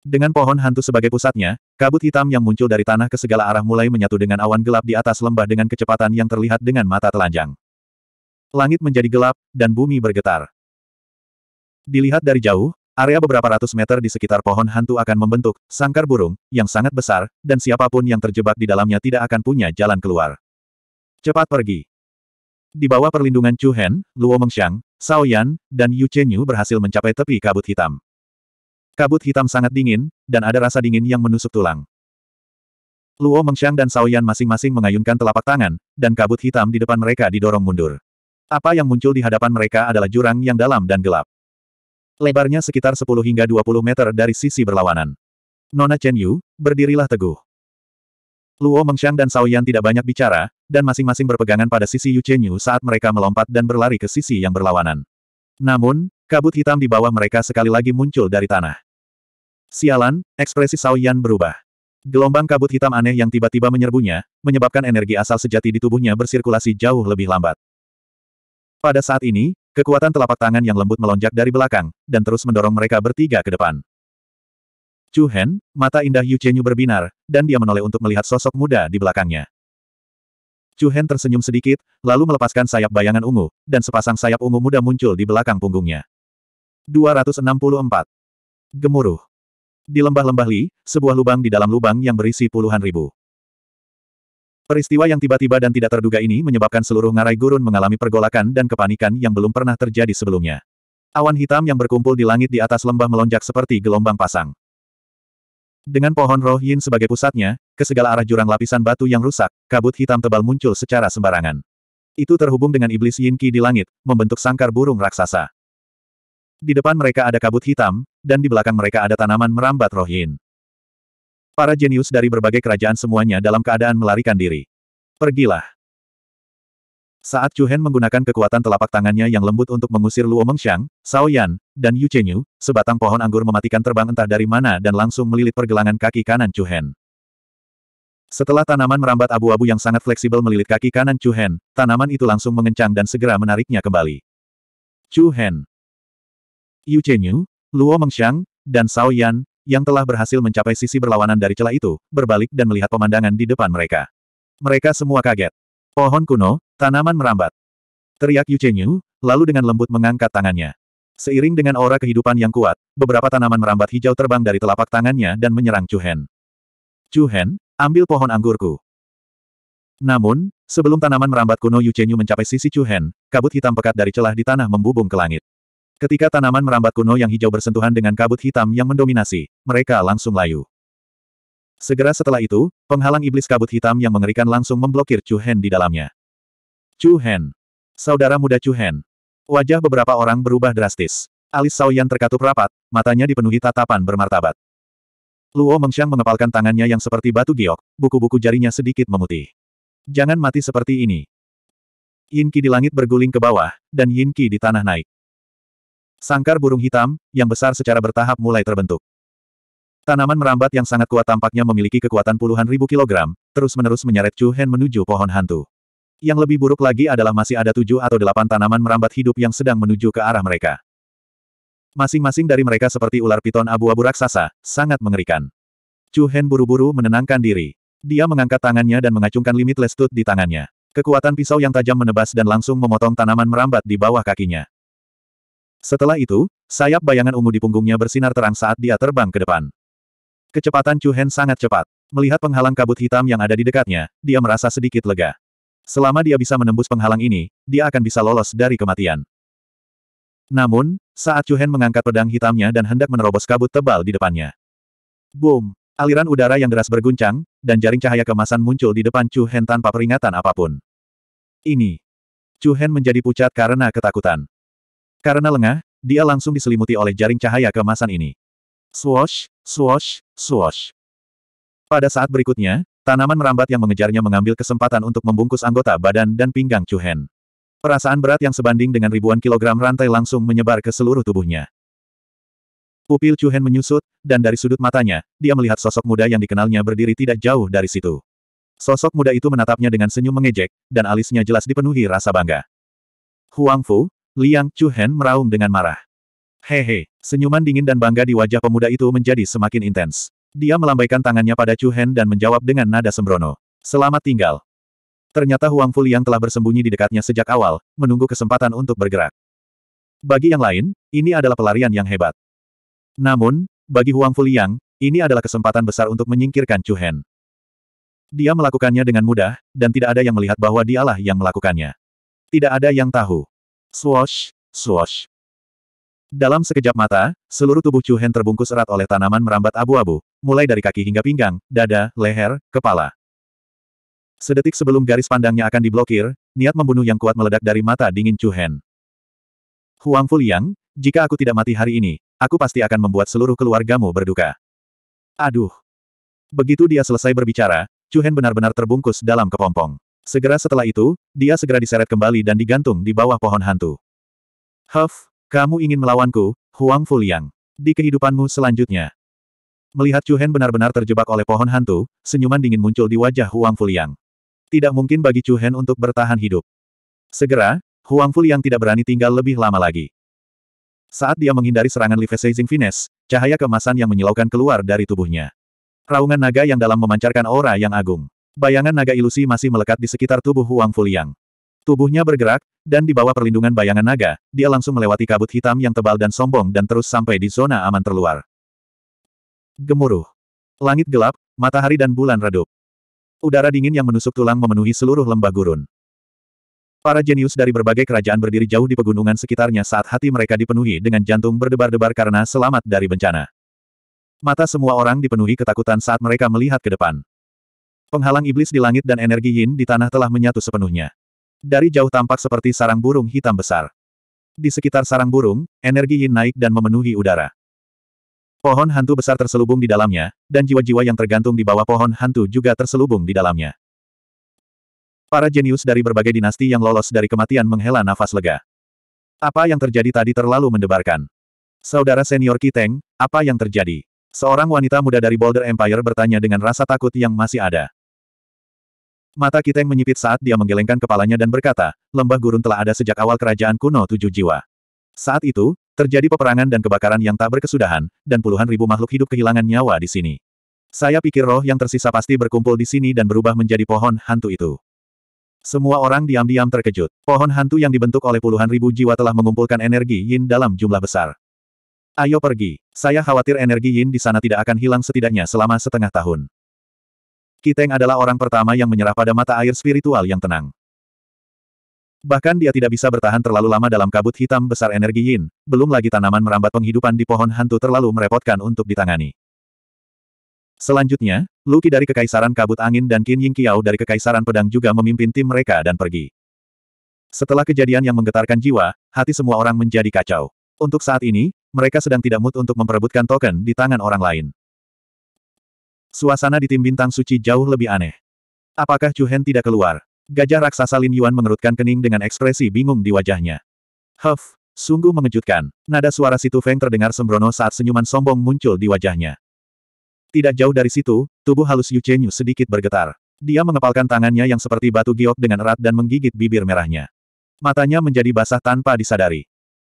A: Dengan pohon hantu sebagai pusatnya, kabut hitam yang muncul dari tanah ke segala arah mulai menyatu dengan awan gelap di atas lembah dengan kecepatan yang terlihat dengan mata telanjang. Langit menjadi gelap, dan bumi bergetar. Dilihat dari jauh, area beberapa ratus meter di sekitar pohon hantu akan membentuk sangkar burung, yang sangat besar, dan siapapun yang terjebak di dalamnya tidak akan punya jalan keluar. Cepat pergi. Di bawah perlindungan Chu Hen, Luo Mengxiang, Sao Yan, dan Yu Chenyu berhasil mencapai tepi kabut hitam. Kabut hitam sangat dingin, dan ada rasa dingin yang menusuk tulang. Luo Mengxiang dan Saoyan masing-masing mengayunkan telapak tangan, dan kabut hitam di depan mereka didorong mundur. Apa yang muncul di hadapan mereka adalah jurang yang dalam dan gelap. Lebarnya sekitar 10 hingga 20 meter dari sisi berlawanan. Nona Chen Yu, berdirilah teguh. Luo Mengxiang dan Saoyan tidak banyak bicara, dan masing-masing berpegangan pada sisi Yu Chen Yu saat mereka melompat dan berlari ke sisi yang berlawanan. Namun, Kabut hitam di bawah mereka sekali lagi muncul dari tanah. Sialan, ekspresi Sao Yan berubah. Gelombang kabut hitam aneh yang tiba-tiba menyerbunya, menyebabkan energi asal sejati di tubuhnya bersirkulasi jauh lebih lambat. Pada saat ini, kekuatan telapak tangan yang lembut melonjak dari belakang, dan terus mendorong mereka bertiga ke depan. Chu Hen, mata indah Yu Chenyu berbinar, dan dia menoleh untuk melihat sosok muda di belakangnya. Chu Hen tersenyum sedikit, lalu melepaskan sayap bayangan ungu, dan sepasang sayap ungu muda muncul di belakang punggungnya. 264. Gemuruh. Di lembah-lembah Li, sebuah lubang di dalam lubang yang berisi puluhan ribu. Peristiwa yang tiba-tiba dan tidak terduga ini menyebabkan seluruh ngarai gurun mengalami pergolakan dan kepanikan yang belum pernah terjadi sebelumnya. Awan hitam yang berkumpul di langit di atas lembah melonjak seperti gelombang pasang. Dengan pohon roh yin sebagai pusatnya, ke segala arah jurang lapisan batu yang rusak, kabut hitam tebal muncul secara sembarangan. Itu terhubung dengan iblis yin ki di langit, membentuk sangkar burung raksasa. Di depan mereka ada kabut hitam, dan di belakang mereka ada tanaman merambat rohin. Para jenius dari berbagai kerajaan semuanya dalam keadaan melarikan diri. Pergilah. Saat Chu Hen menggunakan kekuatan telapak tangannya yang lembut untuk mengusir Luo Mengxiang, Sao Yan, dan Yu Chenyu, sebatang pohon anggur mematikan terbang entah dari mana dan langsung melilit pergelangan kaki kanan Chu Hen. Setelah tanaman merambat abu-abu yang sangat fleksibel melilit kaki kanan Chu Hen, tanaman itu langsung mengencang dan segera menariknya kembali. Chu Hen. Yu Chenyu, Luo Mengxiang, dan Cao Yan, yang telah berhasil mencapai sisi berlawanan dari celah itu, berbalik dan melihat pemandangan di depan mereka. Mereka semua kaget. Pohon kuno, tanaman merambat. Teriak Yu Chenyu, lalu dengan lembut mengangkat tangannya. Seiring dengan aura kehidupan yang kuat, beberapa tanaman merambat hijau terbang dari telapak tangannya dan menyerang Chu Hen. Chu Hen, ambil pohon anggurku. Namun, sebelum tanaman merambat kuno Yu Chenyu mencapai sisi Chu Hen, kabut hitam pekat dari celah di tanah membubung ke langit. Ketika tanaman merambat kuno yang hijau bersentuhan dengan kabut hitam yang mendominasi, mereka langsung layu. Segera setelah itu, penghalang iblis kabut hitam yang mengerikan langsung memblokir Chu Hen di dalamnya. Chu Hen. Saudara muda Chu Hen. Wajah beberapa orang berubah drastis. Alis Yan terkatup rapat, matanya dipenuhi tatapan bermartabat. Luo Mengxiang mengepalkan tangannya yang seperti batu giok, buku-buku jarinya sedikit memutih. Jangan mati seperti ini. Yin Qi di langit berguling ke bawah, dan Yin Qi di tanah naik. Sangkar burung hitam, yang besar secara bertahap mulai terbentuk. Tanaman merambat yang sangat kuat tampaknya memiliki kekuatan puluhan ribu kilogram, terus-menerus menyeret Chu Hen menuju pohon hantu. Yang lebih buruk lagi adalah masih ada tujuh atau delapan tanaman merambat hidup yang sedang menuju ke arah mereka. Masing-masing dari mereka seperti ular piton abu-abu raksasa, sangat mengerikan. Chu Hen buru-buru menenangkan diri. Dia mengangkat tangannya dan mengacungkan limitless tooth di tangannya. Kekuatan pisau yang tajam menebas dan langsung memotong tanaman merambat di bawah kakinya. Setelah itu, sayap bayangan ungu di punggungnya bersinar terang saat dia terbang ke depan. Kecepatan Chu Hen sangat cepat. Melihat penghalang kabut hitam yang ada di dekatnya, dia merasa sedikit lega. Selama dia bisa menembus penghalang ini, dia akan bisa lolos dari kematian. Namun, saat Chu Hen mengangkat pedang hitamnya dan hendak menerobos kabut tebal di depannya. Boom! Aliran udara yang deras berguncang, dan jaring cahaya kemasan muncul di depan Chu Hen tanpa peringatan apapun. Ini. Chu Hen menjadi pucat karena ketakutan. Karena lengah, dia langsung diselimuti oleh jaring cahaya kemasan ini. Swash, swash, swash. Pada saat berikutnya, tanaman merambat yang mengejarnya mengambil kesempatan untuk membungkus anggota badan dan pinggang Hen. Perasaan berat yang sebanding dengan ribuan kilogram rantai langsung menyebar ke seluruh tubuhnya. Pupil Hen menyusut, dan dari sudut matanya, dia melihat sosok muda yang dikenalnya berdiri tidak jauh dari situ. Sosok muda itu menatapnya dengan senyum mengejek, dan alisnya jelas dipenuhi rasa bangga. Huang Fu, Liang Chuhen meraung dengan marah. Hehe, senyuman dingin dan bangga di wajah pemuda itu menjadi semakin intens. Dia melambaikan tangannya pada Chuhen dan menjawab dengan nada sembrono. Selamat tinggal. Ternyata Huang Fu yang telah bersembunyi di dekatnya sejak awal, menunggu kesempatan untuk bergerak. Bagi yang lain, ini adalah pelarian yang hebat. Namun, bagi Huang Fu Liang, ini adalah kesempatan besar untuk menyingkirkan Chuhen. Dia melakukannya dengan mudah, dan tidak ada yang melihat bahwa dialah yang melakukannya. Tidak ada yang tahu. Swash, swash. Dalam sekejap mata, seluruh tubuh Chu Hen terbungkus erat oleh tanaman merambat abu-abu, mulai dari kaki hingga pinggang, dada, leher, kepala. Sedetik sebelum garis pandangnya akan diblokir, niat membunuh yang kuat meledak dari mata dingin Chu Hen. Huang Fuliang, jika aku tidak mati hari ini, aku pasti akan membuat seluruh keluargamu berduka. Aduh. Begitu dia selesai berbicara, Chu Hen benar-benar terbungkus dalam kepompong. Segera setelah itu, dia segera diseret kembali dan digantung di bawah pohon hantu. Huff, kamu ingin melawanku, Huang Fuliang. Di kehidupanmu selanjutnya. Melihat Chu Hen benar-benar terjebak oleh pohon hantu, senyuman dingin muncul di wajah Huang Fuliang. Tidak mungkin bagi Chu Hen untuk bertahan hidup. Segera, Huang Fuliang tidak berani tinggal lebih lama lagi. Saat dia menghindari serangan Li Feseizing Finesse, cahaya kemasan yang menyilaukan keluar dari tubuhnya. Raungan naga yang dalam memancarkan aura yang agung. Bayangan naga ilusi masih melekat di sekitar tubuh Huang Fuliang. Tubuhnya bergerak, dan di bawah perlindungan bayangan naga, dia langsung melewati kabut hitam yang tebal dan sombong dan terus sampai di zona aman terluar. Gemuruh. Langit gelap, matahari dan bulan redup. Udara dingin yang menusuk tulang memenuhi seluruh lembah gurun. Para jenius dari berbagai kerajaan berdiri jauh di pegunungan sekitarnya saat hati mereka dipenuhi dengan jantung berdebar-debar karena selamat dari bencana. Mata semua orang dipenuhi ketakutan saat mereka melihat ke depan. Penghalang iblis di langit dan energi yin di tanah telah menyatu sepenuhnya. Dari jauh tampak seperti sarang burung hitam besar. Di sekitar sarang burung, energi yin naik dan memenuhi udara. Pohon hantu besar terselubung di dalamnya, dan jiwa-jiwa yang tergantung di bawah pohon hantu juga terselubung di dalamnya. Para jenius dari berbagai dinasti yang lolos dari kematian menghela nafas lega. Apa yang terjadi tadi terlalu mendebarkan. Saudara senior Kiteng, apa yang terjadi? Seorang wanita muda dari Boulder Empire bertanya dengan rasa takut yang masih ada. Mata Kiteng menyipit saat dia menggelengkan kepalanya dan berkata, lembah gurun telah ada sejak awal kerajaan kuno tujuh jiwa. Saat itu, terjadi peperangan dan kebakaran yang tak berkesudahan, dan puluhan ribu makhluk hidup kehilangan nyawa di sini. Saya pikir roh yang tersisa pasti berkumpul di sini dan berubah menjadi pohon hantu itu. Semua orang diam-diam terkejut. Pohon hantu yang dibentuk oleh puluhan ribu jiwa telah mengumpulkan energi yin dalam jumlah besar. Ayo pergi. Saya khawatir energi yin di sana tidak akan hilang setidaknya selama setengah tahun. Kiteng adalah orang pertama yang menyerah pada mata air spiritual yang tenang. Bahkan dia tidak bisa bertahan terlalu lama dalam kabut hitam besar energi yin, belum lagi tanaman merambat penghidupan di pohon hantu terlalu merepotkan untuk ditangani. Selanjutnya, Luki dari Kekaisaran Kabut Angin dan Qin Ying Qiao dari Kekaisaran Pedang juga memimpin tim mereka dan pergi. Setelah kejadian yang menggetarkan jiwa, hati semua orang menjadi kacau. Untuk saat ini, mereka sedang tidak mood untuk memperebutkan token di tangan orang lain. Suasana di tim bintang suci jauh lebih aneh. Apakah Chuhen tidak keluar? Gajah raksasa Lin Yuan mengerutkan kening dengan ekspresi bingung di wajahnya. Huff, sungguh mengejutkan. Nada suara Situ Feng terdengar sembrono saat senyuman sombong muncul di wajahnya. Tidak jauh dari situ, tubuh halus Yu Chenyu sedikit bergetar. Dia mengepalkan tangannya yang seperti batu giok dengan erat dan menggigit bibir merahnya. Matanya menjadi basah tanpa disadari.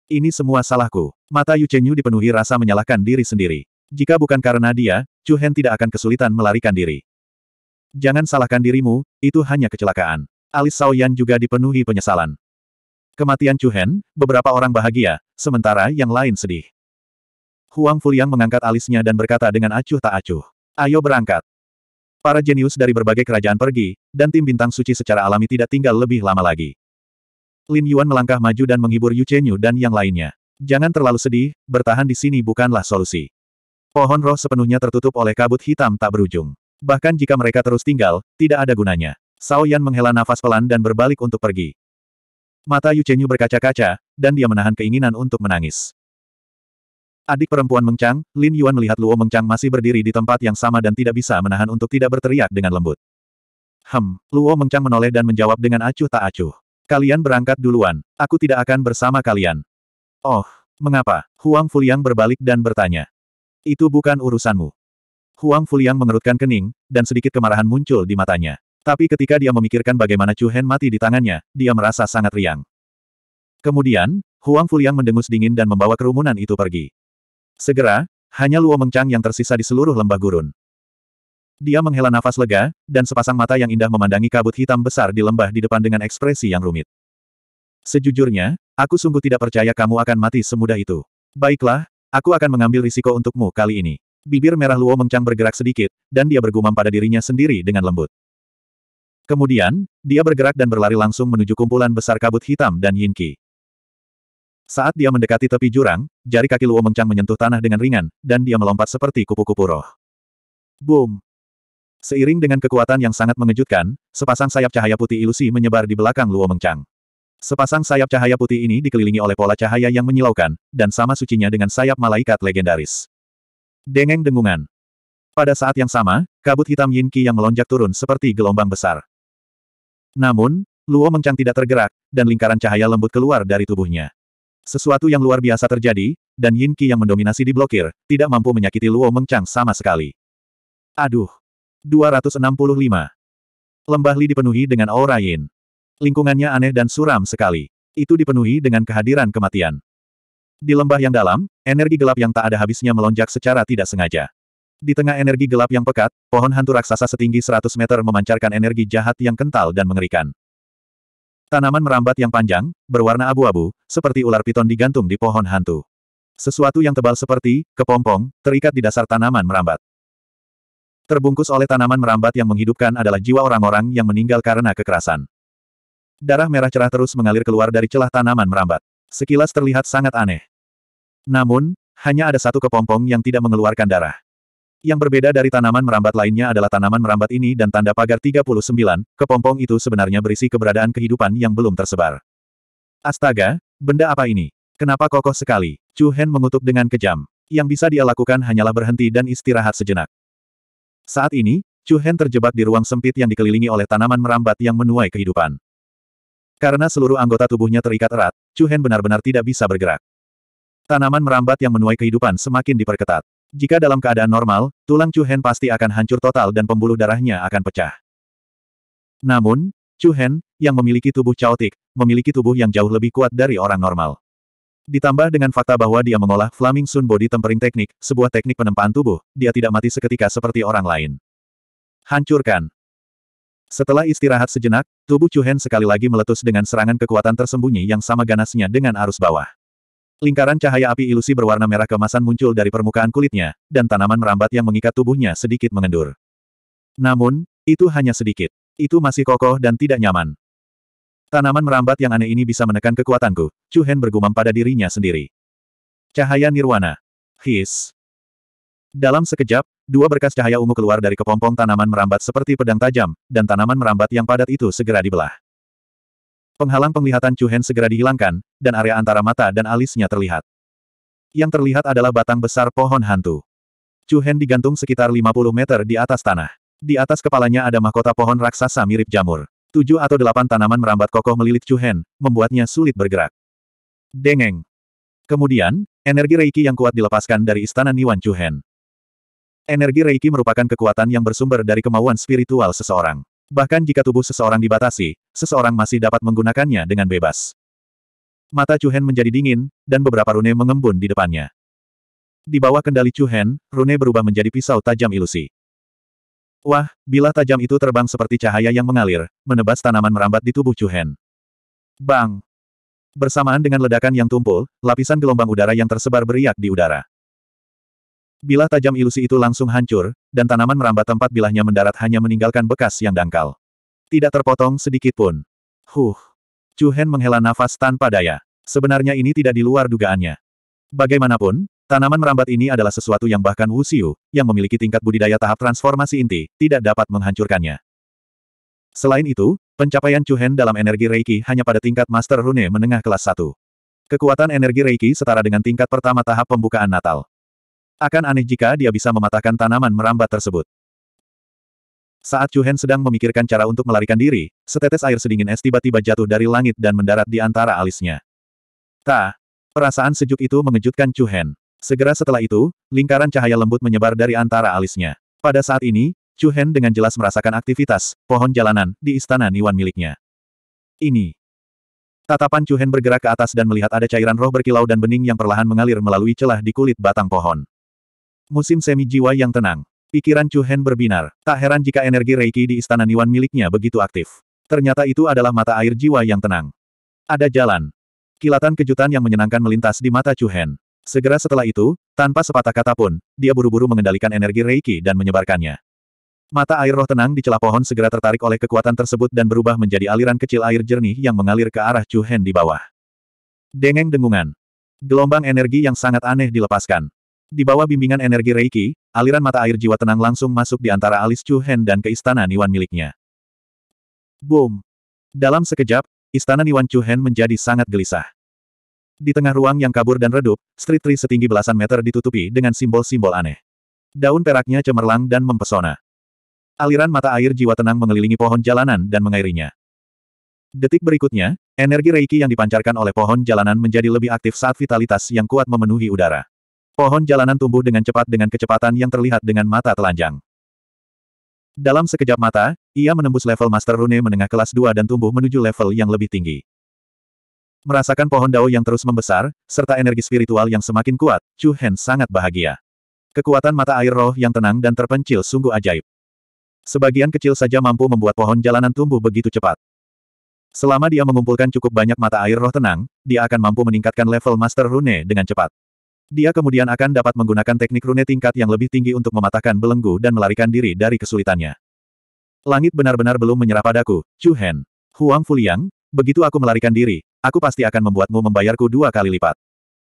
A: Ini semua salahku. Mata Yu Chenyu dipenuhi rasa menyalahkan diri sendiri. Jika bukan karena dia, Chu Hen tidak akan kesulitan melarikan diri. Jangan salahkan dirimu, itu hanya kecelakaan. Alis Sao Yan juga dipenuhi penyesalan. Kematian Chu Hen, beberapa orang bahagia, sementara yang lain sedih. Huang Fuliang mengangkat alisnya dan berkata dengan acuh tak acuh. Ayo berangkat. Para jenius dari berbagai kerajaan pergi, dan tim bintang suci secara alami tidak tinggal lebih lama lagi. Lin Yuan melangkah maju dan menghibur Yu Chenyu dan yang lainnya. Jangan terlalu sedih, bertahan di sini bukanlah solusi. Pohon roh sepenuhnya tertutup oleh kabut hitam tak berujung. Bahkan jika mereka terus tinggal, tidak ada gunanya. Sao Yan menghela nafas pelan dan berbalik untuk pergi. Mata Yu Chenyu berkaca-kaca, dan dia menahan keinginan untuk menangis. Adik perempuan Mengchang, Lin Yuan melihat Luo Mengchang masih berdiri di tempat yang sama dan tidak bisa menahan untuk tidak berteriak dengan lembut. Hem, Luo Mengchang menoleh dan menjawab dengan acuh tak acuh. Kalian berangkat duluan, aku tidak akan bersama kalian. Oh, mengapa? Huang Fuliang berbalik dan bertanya. Itu bukan urusanmu. Huang Fuliang mengerutkan kening, dan sedikit kemarahan muncul di matanya. Tapi ketika dia memikirkan bagaimana Chu Hen mati di tangannya, dia merasa sangat riang. Kemudian, Huang Fuliang mendengus dingin dan membawa kerumunan itu pergi. Segera, hanya Luo Mengchang yang tersisa di seluruh lembah gurun. Dia menghela nafas lega, dan sepasang mata yang indah memandangi kabut hitam besar di lembah di depan dengan ekspresi yang rumit. Sejujurnya, aku sungguh tidak percaya kamu akan mati semudah itu. Baiklah, Aku akan mengambil risiko untukmu kali ini. Bibir merah Luo mengcang bergerak sedikit, dan dia bergumam pada dirinya sendiri dengan lembut. Kemudian, dia bergerak dan berlari langsung menuju kumpulan besar kabut hitam dan Yin Qi. Saat dia mendekati tepi jurang, jari kaki Luo mengcang menyentuh tanah dengan ringan, dan dia melompat seperti kupu-kupu roh. Boom! Seiring dengan kekuatan yang sangat mengejutkan, sepasang sayap cahaya putih ilusi menyebar di belakang Luo Mengcang. Sepasang sayap cahaya putih ini dikelilingi oleh pola cahaya yang menyilaukan, dan sama sucinya dengan sayap malaikat legendaris. Dengeng dengungan. Pada saat yang sama, kabut hitam Yin Qi yang melonjak turun seperti gelombang besar. Namun, Luo Mengchang tidak tergerak, dan lingkaran cahaya lembut keluar dari tubuhnya. Sesuatu yang luar biasa terjadi, dan Yin Qi yang mendominasi diblokir, tidak mampu menyakiti Luo Mengchang sama sekali. Aduh! 265. Lembah Li dipenuhi dengan aura Yin. Lingkungannya aneh dan suram sekali. Itu dipenuhi dengan kehadiran kematian. Di lembah yang dalam, energi gelap yang tak ada habisnya melonjak secara tidak sengaja. Di tengah energi gelap yang pekat, pohon hantu raksasa setinggi 100 meter memancarkan energi jahat yang kental dan mengerikan. Tanaman merambat yang panjang, berwarna abu-abu, seperti ular piton digantung di pohon hantu. Sesuatu yang tebal seperti, kepompong, terikat di dasar tanaman merambat. Terbungkus oleh tanaman merambat yang menghidupkan adalah jiwa orang-orang yang meninggal karena kekerasan. Darah merah cerah terus mengalir keluar dari celah tanaman merambat. Sekilas terlihat sangat aneh. Namun, hanya ada satu kepompong yang tidak mengeluarkan darah. Yang berbeda dari tanaman merambat lainnya adalah tanaman merambat ini dan tanda pagar 39, kepompong itu sebenarnya berisi keberadaan kehidupan yang belum tersebar. Astaga, benda apa ini? Kenapa kokoh sekali? Chu Hen mengutuk dengan kejam. Yang bisa dia lakukan hanyalah berhenti dan istirahat sejenak. Saat ini, Chu Hen terjebak di ruang sempit yang dikelilingi oleh tanaman merambat yang menuai kehidupan. Karena seluruh anggota tubuhnya terikat erat, Chu Hen benar-benar tidak bisa bergerak. Tanaman merambat yang menuai kehidupan semakin diperketat. Jika dalam keadaan normal, tulang Chu Hen pasti akan hancur total dan pembuluh darahnya akan pecah. Namun, Chu Hen, yang memiliki tubuh caotik, memiliki tubuh yang jauh lebih kuat dari orang normal. Ditambah dengan fakta bahwa dia mengolah Flaming Sun Body Tempering Teknik, sebuah teknik penempaan tubuh, dia tidak mati seketika seperti orang lain. Hancurkan. Setelah istirahat sejenak, tubuh Hen sekali lagi meletus dengan serangan kekuatan tersembunyi yang sama ganasnya dengan arus bawah. Lingkaran cahaya api ilusi berwarna merah kemasan muncul dari permukaan kulitnya, dan tanaman merambat yang mengikat tubuhnya sedikit mengendur. Namun, itu hanya sedikit. Itu masih kokoh dan tidak nyaman. Tanaman merambat yang aneh ini bisa menekan kekuatanku, Chu Hen bergumam pada dirinya sendiri. Cahaya Nirwana. His. Dalam sekejap, dua berkas cahaya ungu keluar dari kepompong tanaman merambat seperti pedang tajam, dan tanaman merambat yang padat itu segera dibelah. Penghalang penglihatan Chu Hen segera dihilangkan, dan area antara mata dan alisnya terlihat. Yang terlihat adalah batang besar pohon hantu. Chu Hen digantung sekitar 50 meter di atas tanah. Di atas kepalanya ada mahkota pohon raksasa mirip jamur. Tujuh atau delapan tanaman merambat kokoh melilit Chu Hen, membuatnya sulit bergerak. Dengeng. Kemudian, energi reiki yang kuat dilepaskan dari istana Niwan Chu Hen. Energi Reiki merupakan kekuatan yang bersumber dari kemauan spiritual seseorang. Bahkan jika tubuh seseorang dibatasi, seseorang masih dapat menggunakannya dengan bebas. Mata Cuhen menjadi dingin, dan beberapa rune mengembun di depannya. Di bawah kendali Cuhen, rune berubah menjadi pisau tajam ilusi. Wah, bila tajam itu terbang seperti cahaya yang mengalir, menebas tanaman merambat di tubuh Cuhen. Bang! Bersamaan dengan ledakan yang tumpul, lapisan gelombang udara yang tersebar beriak di udara. Bilah tajam ilusi itu langsung hancur, dan tanaman merambat tempat bilahnya mendarat hanya meninggalkan bekas yang dangkal. Tidak terpotong sedikit pun. Huh. Chu Hen menghela nafas tanpa daya. Sebenarnya ini tidak di luar dugaannya. Bagaimanapun, tanaman merambat ini adalah sesuatu yang bahkan Wu Xiu, yang memiliki tingkat budidaya tahap transformasi inti, tidak dapat menghancurkannya. Selain itu, pencapaian Chu Hen dalam energi Reiki hanya pada tingkat Master Rune menengah kelas 1. Kekuatan energi Reiki setara dengan tingkat pertama tahap pembukaan Natal. Akan aneh jika dia bisa mematahkan tanaman merambat tersebut. Saat Chu Hen sedang memikirkan cara untuk melarikan diri, setetes air sedingin es tiba-tiba jatuh dari langit dan mendarat di antara alisnya. Ta! Perasaan sejuk itu mengejutkan Chu Hen. Segera setelah itu, lingkaran cahaya lembut menyebar dari antara alisnya. Pada saat ini, Chu Hen dengan jelas merasakan aktivitas, pohon jalanan, di istana Niwan miliknya. Ini, Tatapan Chu Hen bergerak ke atas dan melihat ada cairan roh berkilau dan bening yang perlahan mengalir melalui celah di kulit batang pohon. Musim semi jiwa yang tenang. Pikiran Chu Hen berbinar. Tak heran jika energi Reiki di Istana Niwan miliknya begitu aktif. Ternyata itu adalah mata air jiwa yang tenang. Ada jalan. Kilatan kejutan yang menyenangkan melintas di mata Chu Hen. Segera setelah itu, tanpa sepatah kata pun, dia buru-buru mengendalikan energi Reiki dan menyebarkannya. Mata air roh tenang di celah pohon segera tertarik oleh kekuatan tersebut dan berubah menjadi aliran kecil air jernih yang mengalir ke arah Chu Hen di bawah. Dengeng dengungan. Gelombang energi yang sangat aneh dilepaskan. Di bawah bimbingan energi Reiki, aliran mata air jiwa tenang langsung masuk di antara alis Chu Hen dan ke istana Niwan miliknya. Boom! Dalam sekejap, istana Niwan Chu Hen menjadi sangat gelisah. Di tengah ruang yang kabur dan redup, street tree setinggi belasan meter ditutupi dengan simbol-simbol aneh. Daun peraknya cemerlang dan mempesona. Aliran mata air jiwa tenang mengelilingi pohon jalanan dan mengairinya. Detik berikutnya, energi Reiki yang dipancarkan oleh pohon jalanan menjadi lebih aktif saat vitalitas yang kuat memenuhi udara. Pohon jalanan tumbuh dengan cepat dengan kecepatan yang terlihat dengan mata telanjang. Dalam sekejap mata, ia menembus level Master Rune menengah kelas 2 dan tumbuh menuju level yang lebih tinggi. Merasakan pohon dao yang terus membesar, serta energi spiritual yang semakin kuat, Chu Hen sangat bahagia. Kekuatan mata air roh yang tenang dan terpencil sungguh ajaib. Sebagian kecil saja mampu membuat pohon jalanan tumbuh begitu cepat. Selama dia mengumpulkan cukup banyak mata air roh tenang, dia akan mampu meningkatkan level Master Rune dengan cepat. Dia kemudian akan dapat menggunakan teknik rune tingkat yang lebih tinggi untuk mematahkan belenggu dan melarikan diri dari kesulitannya. Langit benar-benar belum menyerah padaku, Chu Hen. Huang Fuliang, begitu aku melarikan diri, aku pasti akan membuatmu membayarku dua kali lipat.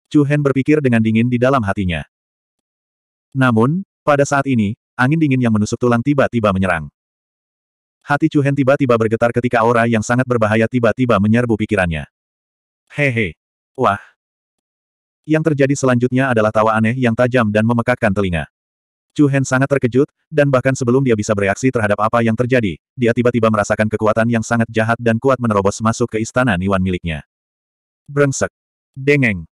A: Chu Hen berpikir dengan dingin di dalam hatinya. Namun, pada saat ini, angin dingin yang menusuk tulang tiba-tiba menyerang. Hati Chu Hen tiba-tiba bergetar ketika aura yang sangat berbahaya tiba-tiba menyerbu pikirannya. Hehe. Wah, yang terjadi selanjutnya adalah tawa aneh yang tajam dan memekakkan telinga. Chu Hen sangat terkejut, dan bahkan sebelum dia bisa bereaksi terhadap apa yang terjadi, dia tiba-tiba merasakan kekuatan yang sangat jahat dan kuat menerobos masuk ke istana Niwan miliknya. Brengsek. Dengeng.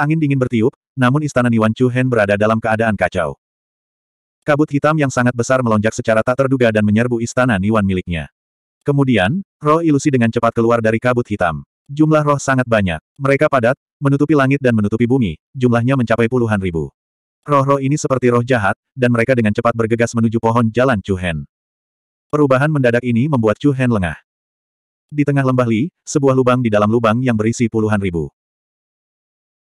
A: Angin dingin bertiup, namun istana Niwan Chu Hen berada dalam keadaan kacau. Kabut hitam yang sangat besar melonjak secara tak terduga dan menyerbu istana Niwan miliknya. Kemudian, roh ilusi dengan cepat keluar dari kabut hitam. Jumlah roh sangat banyak. Mereka padat, menutupi langit dan menutupi bumi, jumlahnya mencapai puluhan ribu. Roh-roh ini seperti roh jahat, dan mereka dengan cepat bergegas menuju pohon jalan Chuhen. Perubahan mendadak ini membuat Chuhen lengah. Di tengah lembah Li, sebuah lubang di dalam lubang yang berisi puluhan ribu.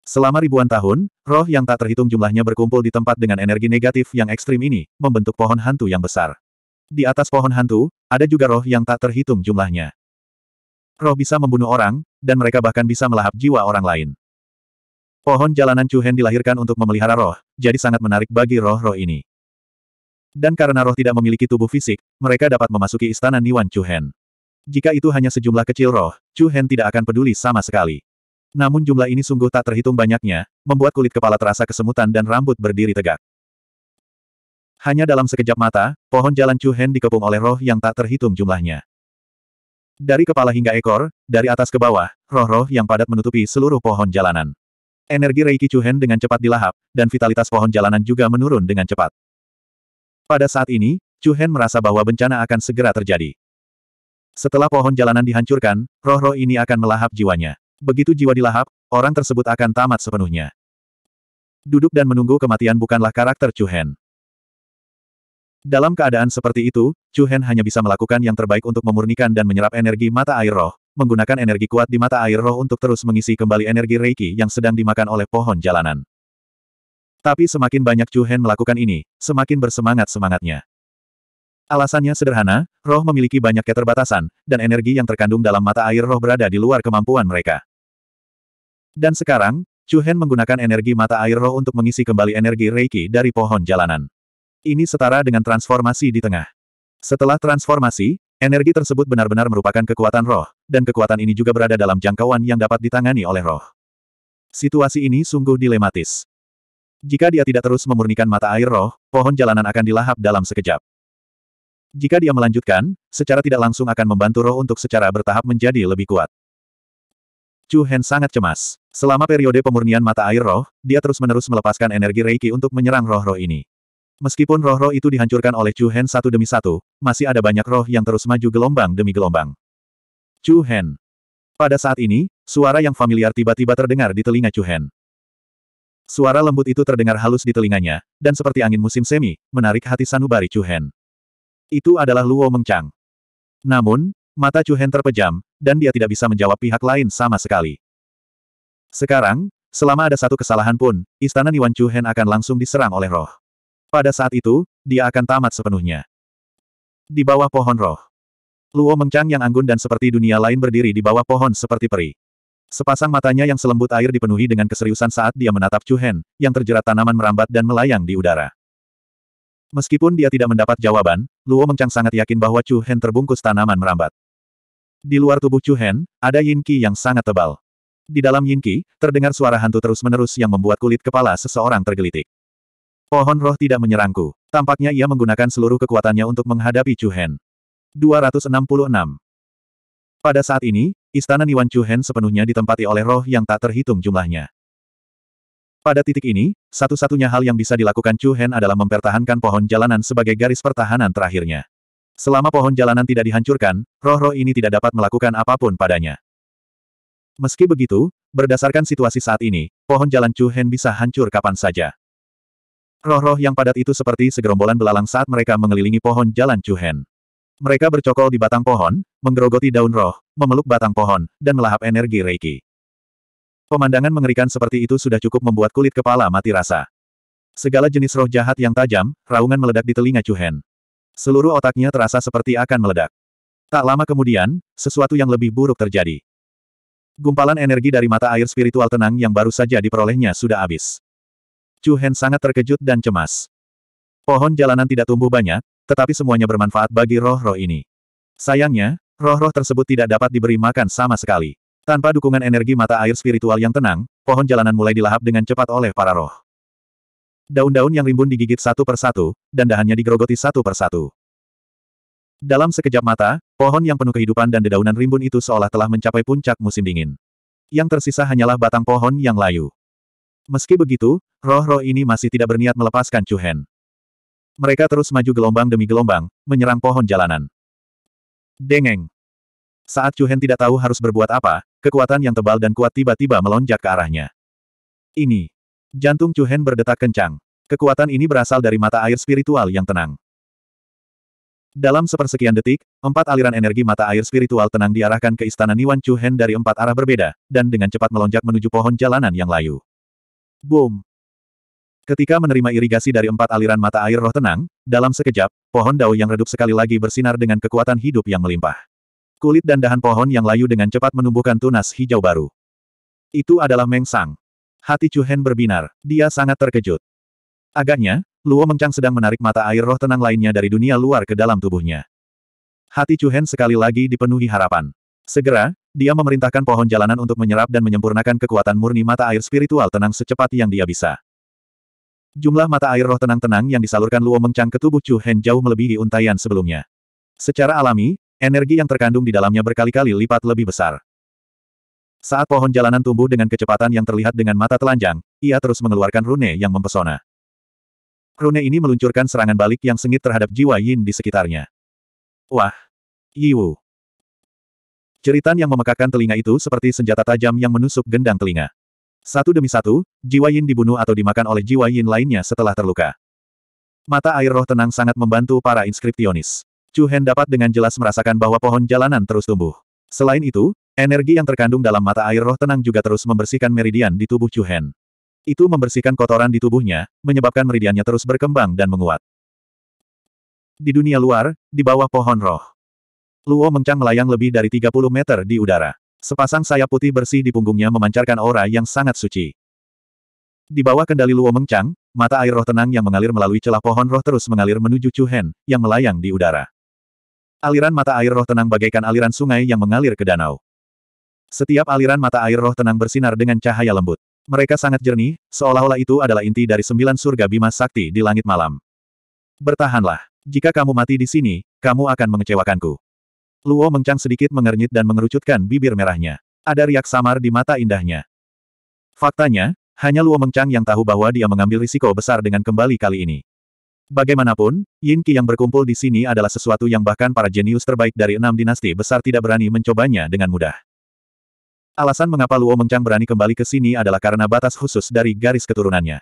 A: Selama ribuan tahun, roh yang tak terhitung jumlahnya berkumpul di tempat dengan energi negatif yang ekstrim ini, membentuk pohon hantu yang besar. Di atas pohon hantu, ada juga roh yang tak terhitung jumlahnya. Roh bisa membunuh orang, dan mereka bahkan bisa melahap jiwa orang lain. Pohon jalanan Chuhen dilahirkan untuk memelihara roh, jadi sangat menarik bagi roh-roh ini. Dan karena roh tidak memiliki tubuh fisik, mereka dapat memasuki istana Niwan Chuhen. Jika itu hanya sejumlah kecil roh, Chuhen tidak akan peduli sama sekali. Namun jumlah ini sungguh tak terhitung banyaknya, membuat kulit kepala terasa kesemutan dan rambut berdiri tegak. Hanya dalam sekejap mata, pohon jalan Chuhen dikepung oleh roh yang tak terhitung jumlahnya. Dari kepala hingga ekor, dari atas ke bawah, roh-roh yang padat menutupi seluruh pohon jalanan. Energi Reiki Chuhen dengan cepat dilahap, dan vitalitas pohon jalanan juga menurun dengan cepat. Pada saat ini, Chuhen merasa bahwa bencana akan segera terjadi. Setelah pohon jalanan dihancurkan, roh-roh ini akan melahap jiwanya. Begitu jiwa dilahap, orang tersebut akan tamat sepenuhnya. Duduk dan menunggu kematian bukanlah karakter Chuhen. Dalam keadaan seperti itu, Chuhen hanya bisa melakukan yang terbaik untuk memurnikan dan menyerap energi mata air roh, menggunakan energi kuat di mata air roh untuk terus mengisi kembali energi Reiki yang sedang dimakan oleh pohon jalanan. Tapi semakin banyak Chu Hen melakukan ini, semakin bersemangat semangatnya. Alasannya sederhana, roh memiliki banyak keterbatasan, dan energi yang terkandung dalam mata air roh berada di luar kemampuan mereka. Dan sekarang, Chu Hen menggunakan energi mata air roh untuk mengisi kembali energi Reiki dari pohon jalanan. Ini setara dengan transformasi di tengah. Setelah transformasi, Energi tersebut benar-benar merupakan kekuatan roh, dan kekuatan ini juga berada dalam jangkauan yang dapat ditangani oleh roh. Situasi ini sungguh dilematis. Jika dia tidak terus memurnikan mata air roh, pohon jalanan akan dilahap dalam sekejap. Jika dia melanjutkan, secara tidak langsung akan membantu roh untuk secara bertahap menjadi lebih kuat. Chu Hen sangat cemas. Selama periode pemurnian mata air roh, dia terus-menerus melepaskan energi reiki untuk menyerang roh-roh ini. Meskipun roh-roh itu dihancurkan oleh Chu Hen satu demi satu, masih ada banyak roh yang terus maju gelombang demi gelombang. Chu Hen. Pada saat ini, suara yang familiar tiba-tiba terdengar di telinga Chu Hen. Suara lembut itu terdengar halus di telinganya, dan seperti angin musim semi, menarik hati sanubari Chu Hen. Itu adalah Luo Mengchang. Namun, mata Chu Hen terpejam, dan dia tidak bisa menjawab pihak lain sama sekali. Sekarang, selama ada satu kesalahan pun, istana Niwan Chu Hen akan langsung diserang oleh roh. Pada saat itu, dia akan tamat sepenuhnya. Di bawah pohon roh. Luo Mengcang yang anggun dan seperti dunia lain berdiri di bawah pohon seperti peri. Sepasang matanya yang selembut air dipenuhi dengan keseriusan saat dia menatap Chu Hen, yang terjerat tanaman merambat dan melayang di udara. Meskipun dia tidak mendapat jawaban, Luo Mengcang sangat yakin bahwa Chu Hen terbungkus tanaman merambat. Di luar tubuh Chu Hen, ada yin qi yang sangat tebal. Di dalam yin qi, terdengar suara hantu terus-menerus yang membuat kulit kepala seseorang tergelitik. Pohon roh tidak menyerangku. Tampaknya ia menggunakan seluruh kekuatannya untuk menghadapi Chu Hen. 266. Pada saat ini, istana Niwan Chu Hen sepenuhnya ditempati oleh roh yang tak terhitung jumlahnya. Pada titik ini, satu-satunya hal yang bisa dilakukan Chu Hen adalah mempertahankan pohon jalanan sebagai garis pertahanan terakhirnya. Selama pohon jalanan tidak dihancurkan, roh-roh ini tidak dapat melakukan apapun padanya. Meski begitu, berdasarkan situasi saat ini, pohon jalan Chu Hen bisa hancur kapan saja. Roh-roh yang padat itu seperti segerombolan belalang saat mereka mengelilingi pohon jalan Chuhen. Mereka bercokol di batang pohon, menggerogoti daun roh, memeluk batang pohon, dan melahap energi Reiki. Pemandangan mengerikan seperti itu sudah cukup membuat kulit kepala mati rasa. Segala jenis roh jahat yang tajam, raungan meledak di telinga Chuhen. Seluruh otaknya terasa seperti akan meledak. Tak lama kemudian, sesuatu yang lebih buruk terjadi. Gumpalan energi dari mata air spiritual tenang yang baru saja diperolehnya sudah habis. Chu Hen sangat terkejut dan cemas. Pohon jalanan tidak tumbuh banyak, tetapi semuanya bermanfaat bagi roh-roh ini. Sayangnya, roh-roh tersebut tidak dapat diberi makan sama sekali. Tanpa dukungan energi mata air spiritual yang tenang, pohon jalanan mulai dilahap dengan cepat oleh para roh. Daun-daun yang rimbun digigit satu persatu, dan dahannya digerogoti satu persatu. Dalam sekejap mata, pohon yang penuh kehidupan dan dedaunan rimbun itu seolah telah mencapai puncak musim dingin. Yang tersisa hanyalah batang pohon yang layu. Meski begitu, roh-roh ini masih tidak berniat melepaskan Chu Hen. Mereka terus maju gelombang demi gelombang, menyerang pohon jalanan. Dengeng. Saat Chu Hen tidak tahu harus berbuat apa, kekuatan yang tebal dan kuat tiba-tiba melonjak ke arahnya. Ini. Jantung Chu Hen berdetak kencang. Kekuatan ini berasal dari mata air spiritual yang tenang. Dalam sepersekian detik, empat aliran energi mata air spiritual tenang diarahkan ke istana Niwan Chu Hen dari empat arah berbeda, dan dengan cepat melonjak menuju pohon jalanan yang layu. Boom! Ketika menerima irigasi dari empat aliran mata air roh tenang, dalam sekejap, pohon dao yang redup sekali lagi bersinar dengan kekuatan hidup yang melimpah. Kulit dan dahan pohon yang layu dengan cepat menumbuhkan tunas hijau baru. Itu adalah Meng Sang. Hati Hen berbinar, dia sangat terkejut. Agaknya, Luo Mengchang sedang menarik mata air roh tenang lainnya dari dunia luar ke dalam tubuhnya. Hati Hen sekali lagi dipenuhi harapan. Segera, dia memerintahkan pohon jalanan untuk menyerap dan menyempurnakan kekuatan murni mata air spiritual tenang secepat yang dia bisa. Jumlah mata air roh tenang-tenang yang disalurkan Luo Mengchang ke tubuh Chu Hen jauh melebihi untayan sebelumnya. Secara alami, energi yang terkandung di dalamnya berkali-kali lipat lebih besar. Saat pohon jalanan tumbuh dengan kecepatan yang terlihat dengan mata telanjang, ia terus mengeluarkan rune yang mempesona. Rune ini meluncurkan serangan balik yang sengit terhadap jiwa Yin di sekitarnya. Wah! Yiwu! Jeritan yang memekakan telinga itu seperti senjata tajam yang menusuk gendang telinga. Satu demi satu, jiwa Yin dibunuh atau dimakan oleh jiwa Yin lainnya setelah terluka. Mata air roh tenang sangat membantu para inskriptionis. Chu Hen dapat dengan jelas merasakan bahwa pohon jalanan terus tumbuh. Selain itu, energi yang terkandung dalam mata air roh tenang juga terus membersihkan meridian di tubuh Chu Hen. Itu membersihkan kotoran di tubuhnya, menyebabkan meridiannya terus berkembang dan menguat. Di dunia luar, di bawah pohon roh. Luo Mengcang melayang lebih dari 30 meter di udara. Sepasang sayap putih bersih di punggungnya memancarkan aura yang sangat suci. Di bawah kendali Luo Mengcang, mata air roh tenang yang mengalir melalui celah pohon roh terus mengalir menuju Chu Hen, yang melayang di udara. Aliran mata air roh tenang bagaikan aliran sungai yang mengalir ke danau. Setiap aliran mata air roh tenang bersinar dengan cahaya lembut. Mereka sangat jernih, seolah-olah itu adalah inti dari sembilan surga bima sakti di langit malam. Bertahanlah. Jika kamu mati di sini, kamu akan mengecewakanku. Luo Mengcang sedikit mengernyit dan mengerucutkan bibir merahnya. Ada riak samar di mata indahnya. Faktanya, hanya Luo Mengchang yang tahu bahwa dia mengambil risiko besar dengan kembali kali ini. Bagaimanapun, Yin Qi yang berkumpul di sini adalah sesuatu yang bahkan para jenius terbaik dari enam dinasti besar tidak berani mencobanya dengan mudah. Alasan mengapa Luo Mengchang berani kembali ke sini adalah karena batas khusus dari garis keturunannya.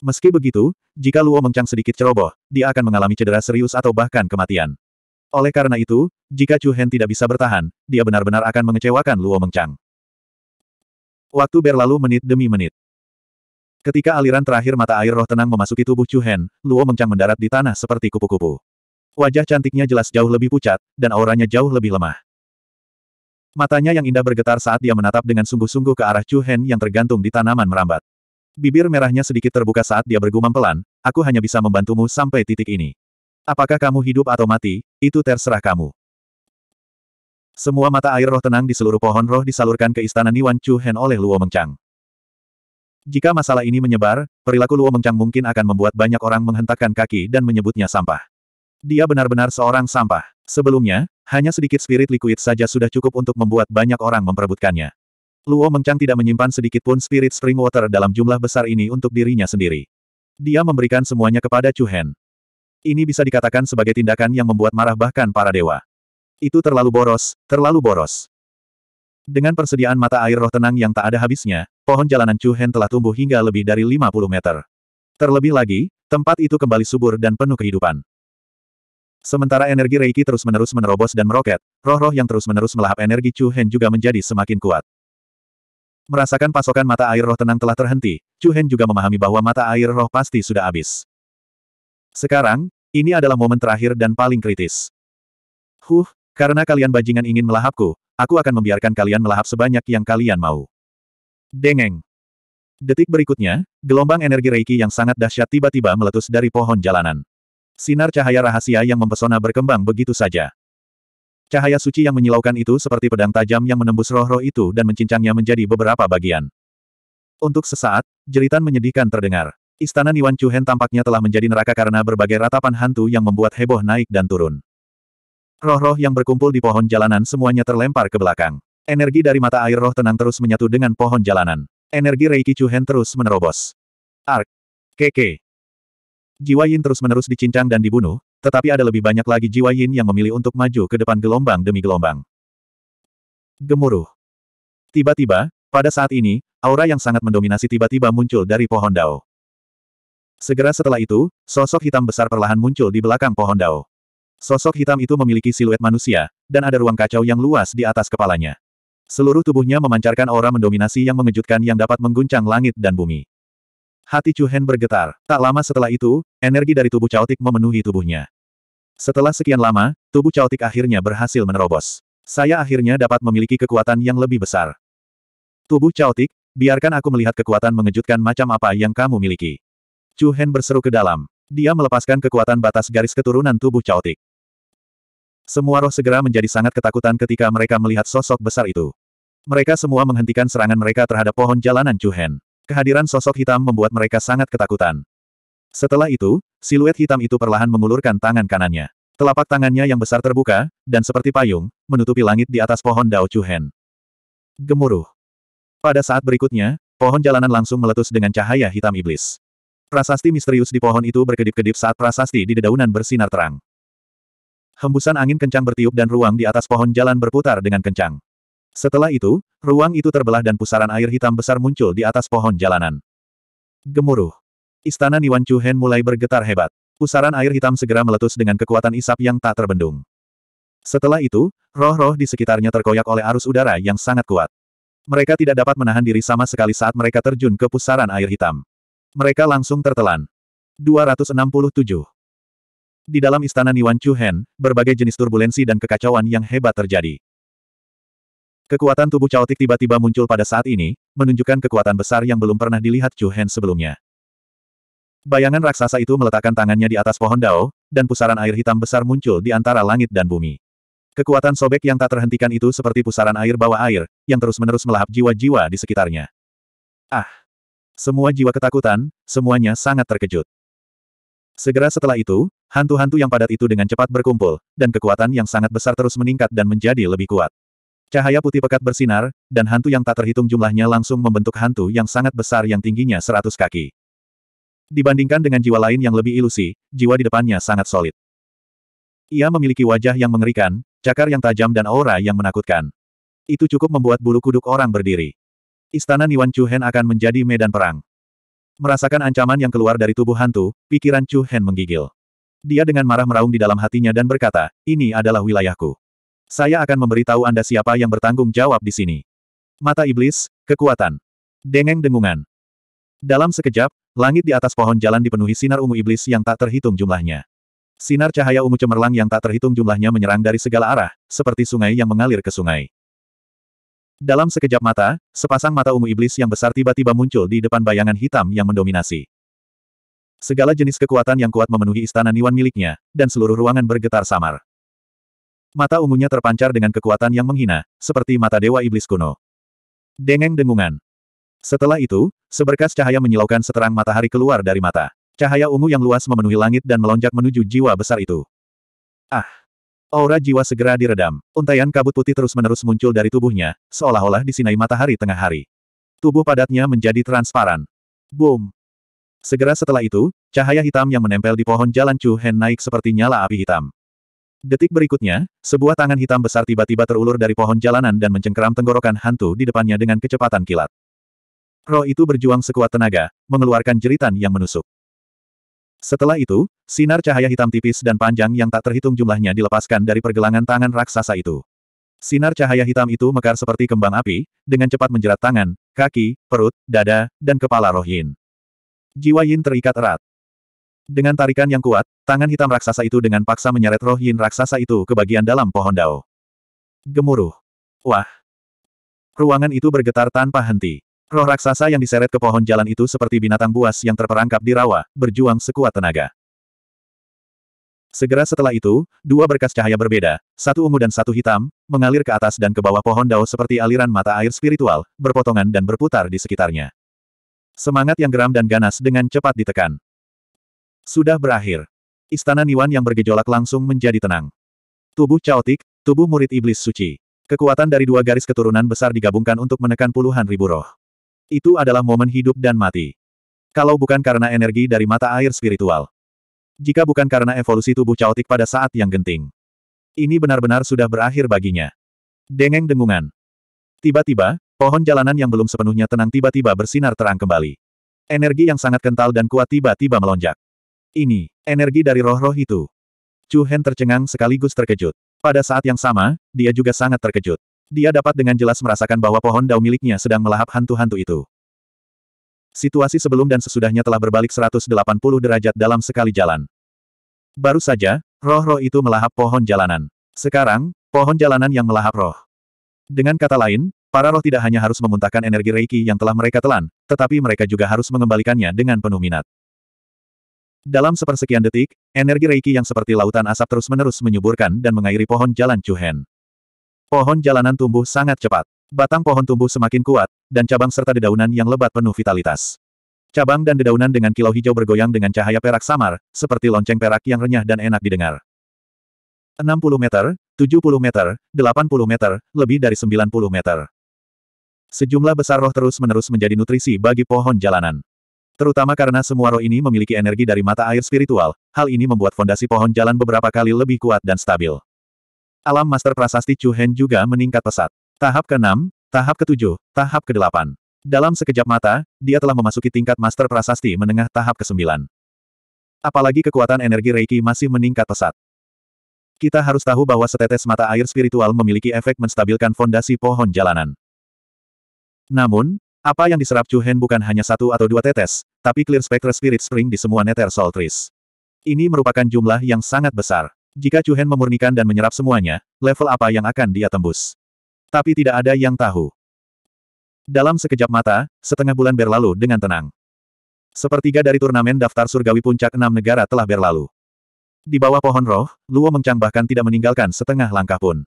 A: Meski begitu, jika Luo Mengchang sedikit ceroboh, dia akan mengalami cedera serius atau bahkan kematian. Oleh karena itu, jika Chu Hen tidak bisa bertahan, dia benar-benar akan mengecewakan Luo Mengchang. Waktu berlalu menit demi menit. Ketika aliran terakhir mata air roh tenang memasuki tubuh Chu Hen, Luo Mengchang mendarat di tanah seperti kupu-kupu. Wajah cantiknya jelas jauh lebih pucat, dan auranya jauh lebih lemah. Matanya yang indah bergetar saat dia menatap dengan sungguh-sungguh ke arah Chu Hen yang tergantung di tanaman merambat. Bibir merahnya sedikit terbuka saat dia bergumam pelan, aku hanya bisa membantumu sampai titik ini. Apakah kamu hidup atau mati, itu terserah kamu. Semua mata air roh tenang di seluruh pohon roh disalurkan ke istana Niwan Chu Hen oleh Luo Mengchang. Jika masalah ini menyebar, perilaku Luo Mengchang mungkin akan membuat banyak orang menghentakkan kaki dan menyebutnya sampah. Dia benar-benar seorang sampah. Sebelumnya, hanya sedikit spirit liquid saja sudah cukup untuk membuat banyak orang memperebutkannya. Luo Mengchang tidak menyimpan sedikit pun spirit spring water dalam jumlah besar ini untuk dirinya sendiri. Dia memberikan semuanya kepada Chu Hen. Ini bisa dikatakan sebagai tindakan yang membuat marah bahkan para dewa. Itu terlalu boros, terlalu boros. Dengan persediaan mata air roh tenang yang tak ada habisnya, pohon jalanan Chu Hen telah tumbuh hingga lebih dari 50 meter. Terlebih lagi, tempat itu kembali subur dan penuh kehidupan. Sementara energi Reiki terus-menerus menerobos dan meroket, roh-roh yang terus-menerus melahap energi Chu Hen juga menjadi semakin kuat. Merasakan pasokan mata air roh tenang telah terhenti, Chu Hen juga memahami bahwa mata air roh pasti sudah habis. Sekarang, ini adalah momen terakhir dan paling kritis. Huh, karena kalian bajingan ingin melahapku, aku akan membiarkan kalian melahap sebanyak yang kalian mau. Dengeng. Detik berikutnya, gelombang energi Reiki yang sangat dahsyat tiba-tiba meletus dari pohon jalanan. Sinar cahaya rahasia yang mempesona berkembang begitu saja. Cahaya suci yang menyilaukan itu seperti pedang tajam yang menembus roh-roh itu dan mencincangnya menjadi beberapa bagian. Untuk sesaat, jeritan menyedihkan terdengar. Istana Niwan Chuhen tampaknya telah menjadi neraka karena berbagai ratapan hantu yang membuat heboh naik dan turun. Roh-roh yang berkumpul di pohon jalanan semuanya terlempar ke belakang. Energi dari mata air roh tenang terus menyatu dengan pohon jalanan. Energi Reiki Chuhen terus menerobos. Ark. Keke. Jiwa Yin terus-menerus dicincang dan dibunuh, tetapi ada lebih banyak lagi Jiwa Yin yang memilih untuk maju ke depan gelombang demi gelombang. Gemuruh. Tiba-tiba, pada saat ini, aura yang sangat mendominasi tiba-tiba muncul dari pohon dao. Segera setelah itu, sosok hitam besar perlahan muncul di belakang pohon dao. Sosok hitam itu memiliki siluet manusia, dan ada ruang kacau yang luas di atas kepalanya. Seluruh tubuhnya memancarkan aura mendominasi yang mengejutkan yang dapat mengguncang langit dan bumi. Hati Chu Hen bergetar. Tak lama setelah itu, energi dari tubuh caotik memenuhi tubuhnya. Setelah sekian lama, tubuh caotik akhirnya berhasil menerobos. Saya akhirnya dapat memiliki kekuatan yang lebih besar. Tubuh caotik, biarkan aku melihat kekuatan mengejutkan macam apa yang kamu miliki. Chu Hen berseru ke dalam. Dia melepaskan kekuatan batas garis keturunan tubuh caotik. Semua roh segera menjadi sangat ketakutan ketika mereka melihat sosok besar itu. Mereka semua menghentikan serangan mereka terhadap pohon jalanan Chu Hen. Kehadiran sosok hitam membuat mereka sangat ketakutan. Setelah itu, siluet hitam itu perlahan mengulurkan tangan kanannya. Telapak tangannya yang besar terbuka, dan seperti payung, menutupi langit di atas pohon Dao Chu Hen. Gemuruh. Pada saat berikutnya, pohon jalanan langsung meletus dengan cahaya hitam iblis. Prasasti misterius di pohon itu berkedip-kedip saat prasasti di dedaunan bersinar terang. Hembusan angin kencang bertiup dan ruang di atas pohon jalan berputar dengan kencang. Setelah itu, ruang itu terbelah dan pusaran air hitam besar muncul di atas pohon jalanan. Gemuruh. Istana Niwan Chuhen mulai bergetar hebat. Pusaran air hitam segera meletus dengan kekuatan isap yang tak terbendung. Setelah itu, roh-roh di sekitarnya terkoyak oleh arus udara yang sangat kuat. Mereka tidak dapat menahan diri sama sekali saat mereka terjun ke pusaran air hitam. Mereka langsung tertelan. 267. Di dalam istana Niwan Chuhen, berbagai jenis turbulensi dan kekacauan yang hebat terjadi. Kekuatan tubuh caotik tiba-tiba muncul pada saat ini, menunjukkan kekuatan besar yang belum pernah dilihat Chuhen sebelumnya. Bayangan raksasa itu meletakkan tangannya di atas pohon dao, dan pusaran air hitam besar muncul di antara langit dan bumi. Kekuatan sobek yang tak terhentikan itu seperti pusaran air bawah air, yang terus-menerus melahap jiwa-jiwa di sekitarnya. Ah! Semua jiwa ketakutan, semuanya sangat terkejut. Segera setelah itu, hantu-hantu yang padat itu dengan cepat berkumpul, dan kekuatan yang sangat besar terus meningkat dan menjadi lebih kuat. Cahaya putih pekat bersinar, dan hantu yang tak terhitung jumlahnya langsung membentuk hantu yang sangat besar yang tingginya seratus kaki. Dibandingkan dengan jiwa lain yang lebih ilusi, jiwa di depannya sangat solid. Ia memiliki wajah yang mengerikan, cakar yang tajam dan aura yang menakutkan. Itu cukup membuat bulu kuduk orang berdiri. Istana Niwan Chu Hen akan menjadi medan perang. Merasakan ancaman yang keluar dari tubuh hantu, pikiran Chu Hen menggigil. Dia dengan marah meraung di dalam hatinya dan berkata, ini adalah wilayahku. Saya akan memberitahu Anda siapa yang bertanggung jawab di sini. Mata Iblis, Kekuatan. Dengeng dengungan. Dalam sekejap, langit di atas pohon jalan dipenuhi sinar ungu iblis yang tak terhitung jumlahnya. Sinar cahaya ungu cemerlang yang tak terhitung jumlahnya menyerang dari segala arah, seperti sungai yang mengalir ke sungai. Dalam sekejap mata, sepasang mata ungu iblis yang besar tiba-tiba muncul di depan bayangan hitam yang mendominasi. Segala jenis kekuatan yang kuat memenuhi istana Niwan miliknya, dan seluruh ruangan bergetar samar. Mata ungunya terpancar dengan kekuatan yang menghina, seperti mata dewa iblis kuno. Dengeng dengungan. Setelah itu, seberkas cahaya menyilaukan seterang matahari keluar dari mata. Cahaya ungu yang luas memenuhi langit dan melonjak menuju jiwa besar itu. Ah! Aura jiwa segera diredam. Untaian kabut putih terus-menerus muncul dari tubuhnya, seolah-olah disinai matahari tengah hari. Tubuh padatnya menjadi transparan. Boom! Segera setelah itu, cahaya hitam yang menempel di pohon jalan Chu Hen naik seperti nyala api hitam. Detik berikutnya, sebuah tangan hitam besar tiba-tiba terulur dari pohon jalanan dan mencengkeram tenggorokan hantu di depannya dengan kecepatan kilat. Roh itu berjuang sekuat tenaga, mengeluarkan jeritan yang menusuk. Setelah itu, sinar cahaya hitam tipis dan panjang yang tak terhitung jumlahnya dilepaskan dari pergelangan tangan raksasa itu. Sinar cahaya hitam itu mekar seperti kembang api, dengan cepat menjerat tangan, kaki, perut, dada, dan kepala roh Yin. Jiwa Yin terikat erat. Dengan tarikan yang kuat, tangan hitam raksasa itu dengan paksa menyeret roh Yin raksasa itu ke bagian dalam pohon dao. Gemuruh. Wah. Ruangan itu bergetar tanpa henti. Roh raksasa yang diseret ke pohon jalan itu seperti binatang buas yang terperangkap di rawa, berjuang sekuat tenaga. Segera setelah itu, dua berkas cahaya berbeda, satu ungu dan satu hitam, mengalir ke atas dan ke bawah pohon dao seperti aliran mata air spiritual, berpotongan dan berputar di sekitarnya. Semangat yang geram dan ganas dengan cepat ditekan. Sudah berakhir. Istana Niwan yang bergejolak langsung menjadi tenang. Tubuh caotik, tubuh murid iblis suci. Kekuatan dari dua garis keturunan besar digabungkan untuk menekan puluhan ribu roh. Itu adalah momen hidup dan mati. Kalau bukan karena energi dari mata air spiritual. Jika bukan karena evolusi tubuh caotik pada saat yang genting. Ini benar-benar sudah berakhir baginya. Dengeng dengungan. Tiba-tiba, pohon jalanan yang belum sepenuhnya tenang tiba-tiba bersinar terang kembali. Energi yang sangat kental dan kuat tiba-tiba melonjak. Ini, energi dari roh-roh itu. Chu Hen tercengang sekaligus terkejut. Pada saat yang sama, dia juga sangat terkejut. Dia dapat dengan jelas merasakan bahwa pohon dao miliknya sedang melahap hantu-hantu itu. Situasi sebelum dan sesudahnya telah berbalik 180 derajat dalam sekali jalan. Baru saja, roh-roh itu melahap pohon jalanan. Sekarang, pohon jalanan yang melahap roh. Dengan kata lain, para roh tidak hanya harus memuntahkan energi reiki yang telah mereka telan, tetapi mereka juga harus mengembalikannya dengan penuh minat. Dalam sepersekian detik, energi reiki yang seperti lautan asap terus-menerus menyuburkan dan mengairi pohon jalan Chuhen. Pohon jalanan tumbuh sangat cepat. Batang pohon tumbuh semakin kuat, dan cabang serta dedaunan yang lebat penuh vitalitas. Cabang dan dedaunan dengan kilau hijau bergoyang dengan cahaya perak samar, seperti lonceng perak yang renyah dan enak didengar. 60 meter, 70 meter, 80 meter, lebih dari 90 meter. Sejumlah besar roh terus-menerus menjadi nutrisi bagi pohon jalanan. Terutama karena semua roh ini memiliki energi dari mata air spiritual, hal ini membuat fondasi pohon jalan beberapa kali lebih kuat dan stabil. Alam Master Prasasti Chu Hen juga meningkat pesat. Tahap ke-6, tahap ke-7, tahap ke-8. Dalam sekejap mata, dia telah memasuki tingkat Master Prasasti menengah tahap ke-9. Apalagi kekuatan energi Reiki masih meningkat pesat. Kita harus tahu bahwa setetes mata air spiritual memiliki efek menstabilkan fondasi pohon jalanan. Namun, apa yang diserap Chu Hen bukan hanya satu atau dua tetes, tapi Clear Spectre Spirit Spring di semua Nether Soul Trees. Ini merupakan jumlah yang sangat besar. Jika Chu Hen memurnikan dan menyerap semuanya, level apa yang akan dia tembus? Tapi tidak ada yang tahu. Dalam sekejap mata, setengah bulan berlalu dengan tenang. Sepertiga dari turnamen daftar surgawi puncak enam negara telah berlalu. Di bawah pohon roh, Luo Mengcang bahkan tidak meninggalkan setengah langkah pun.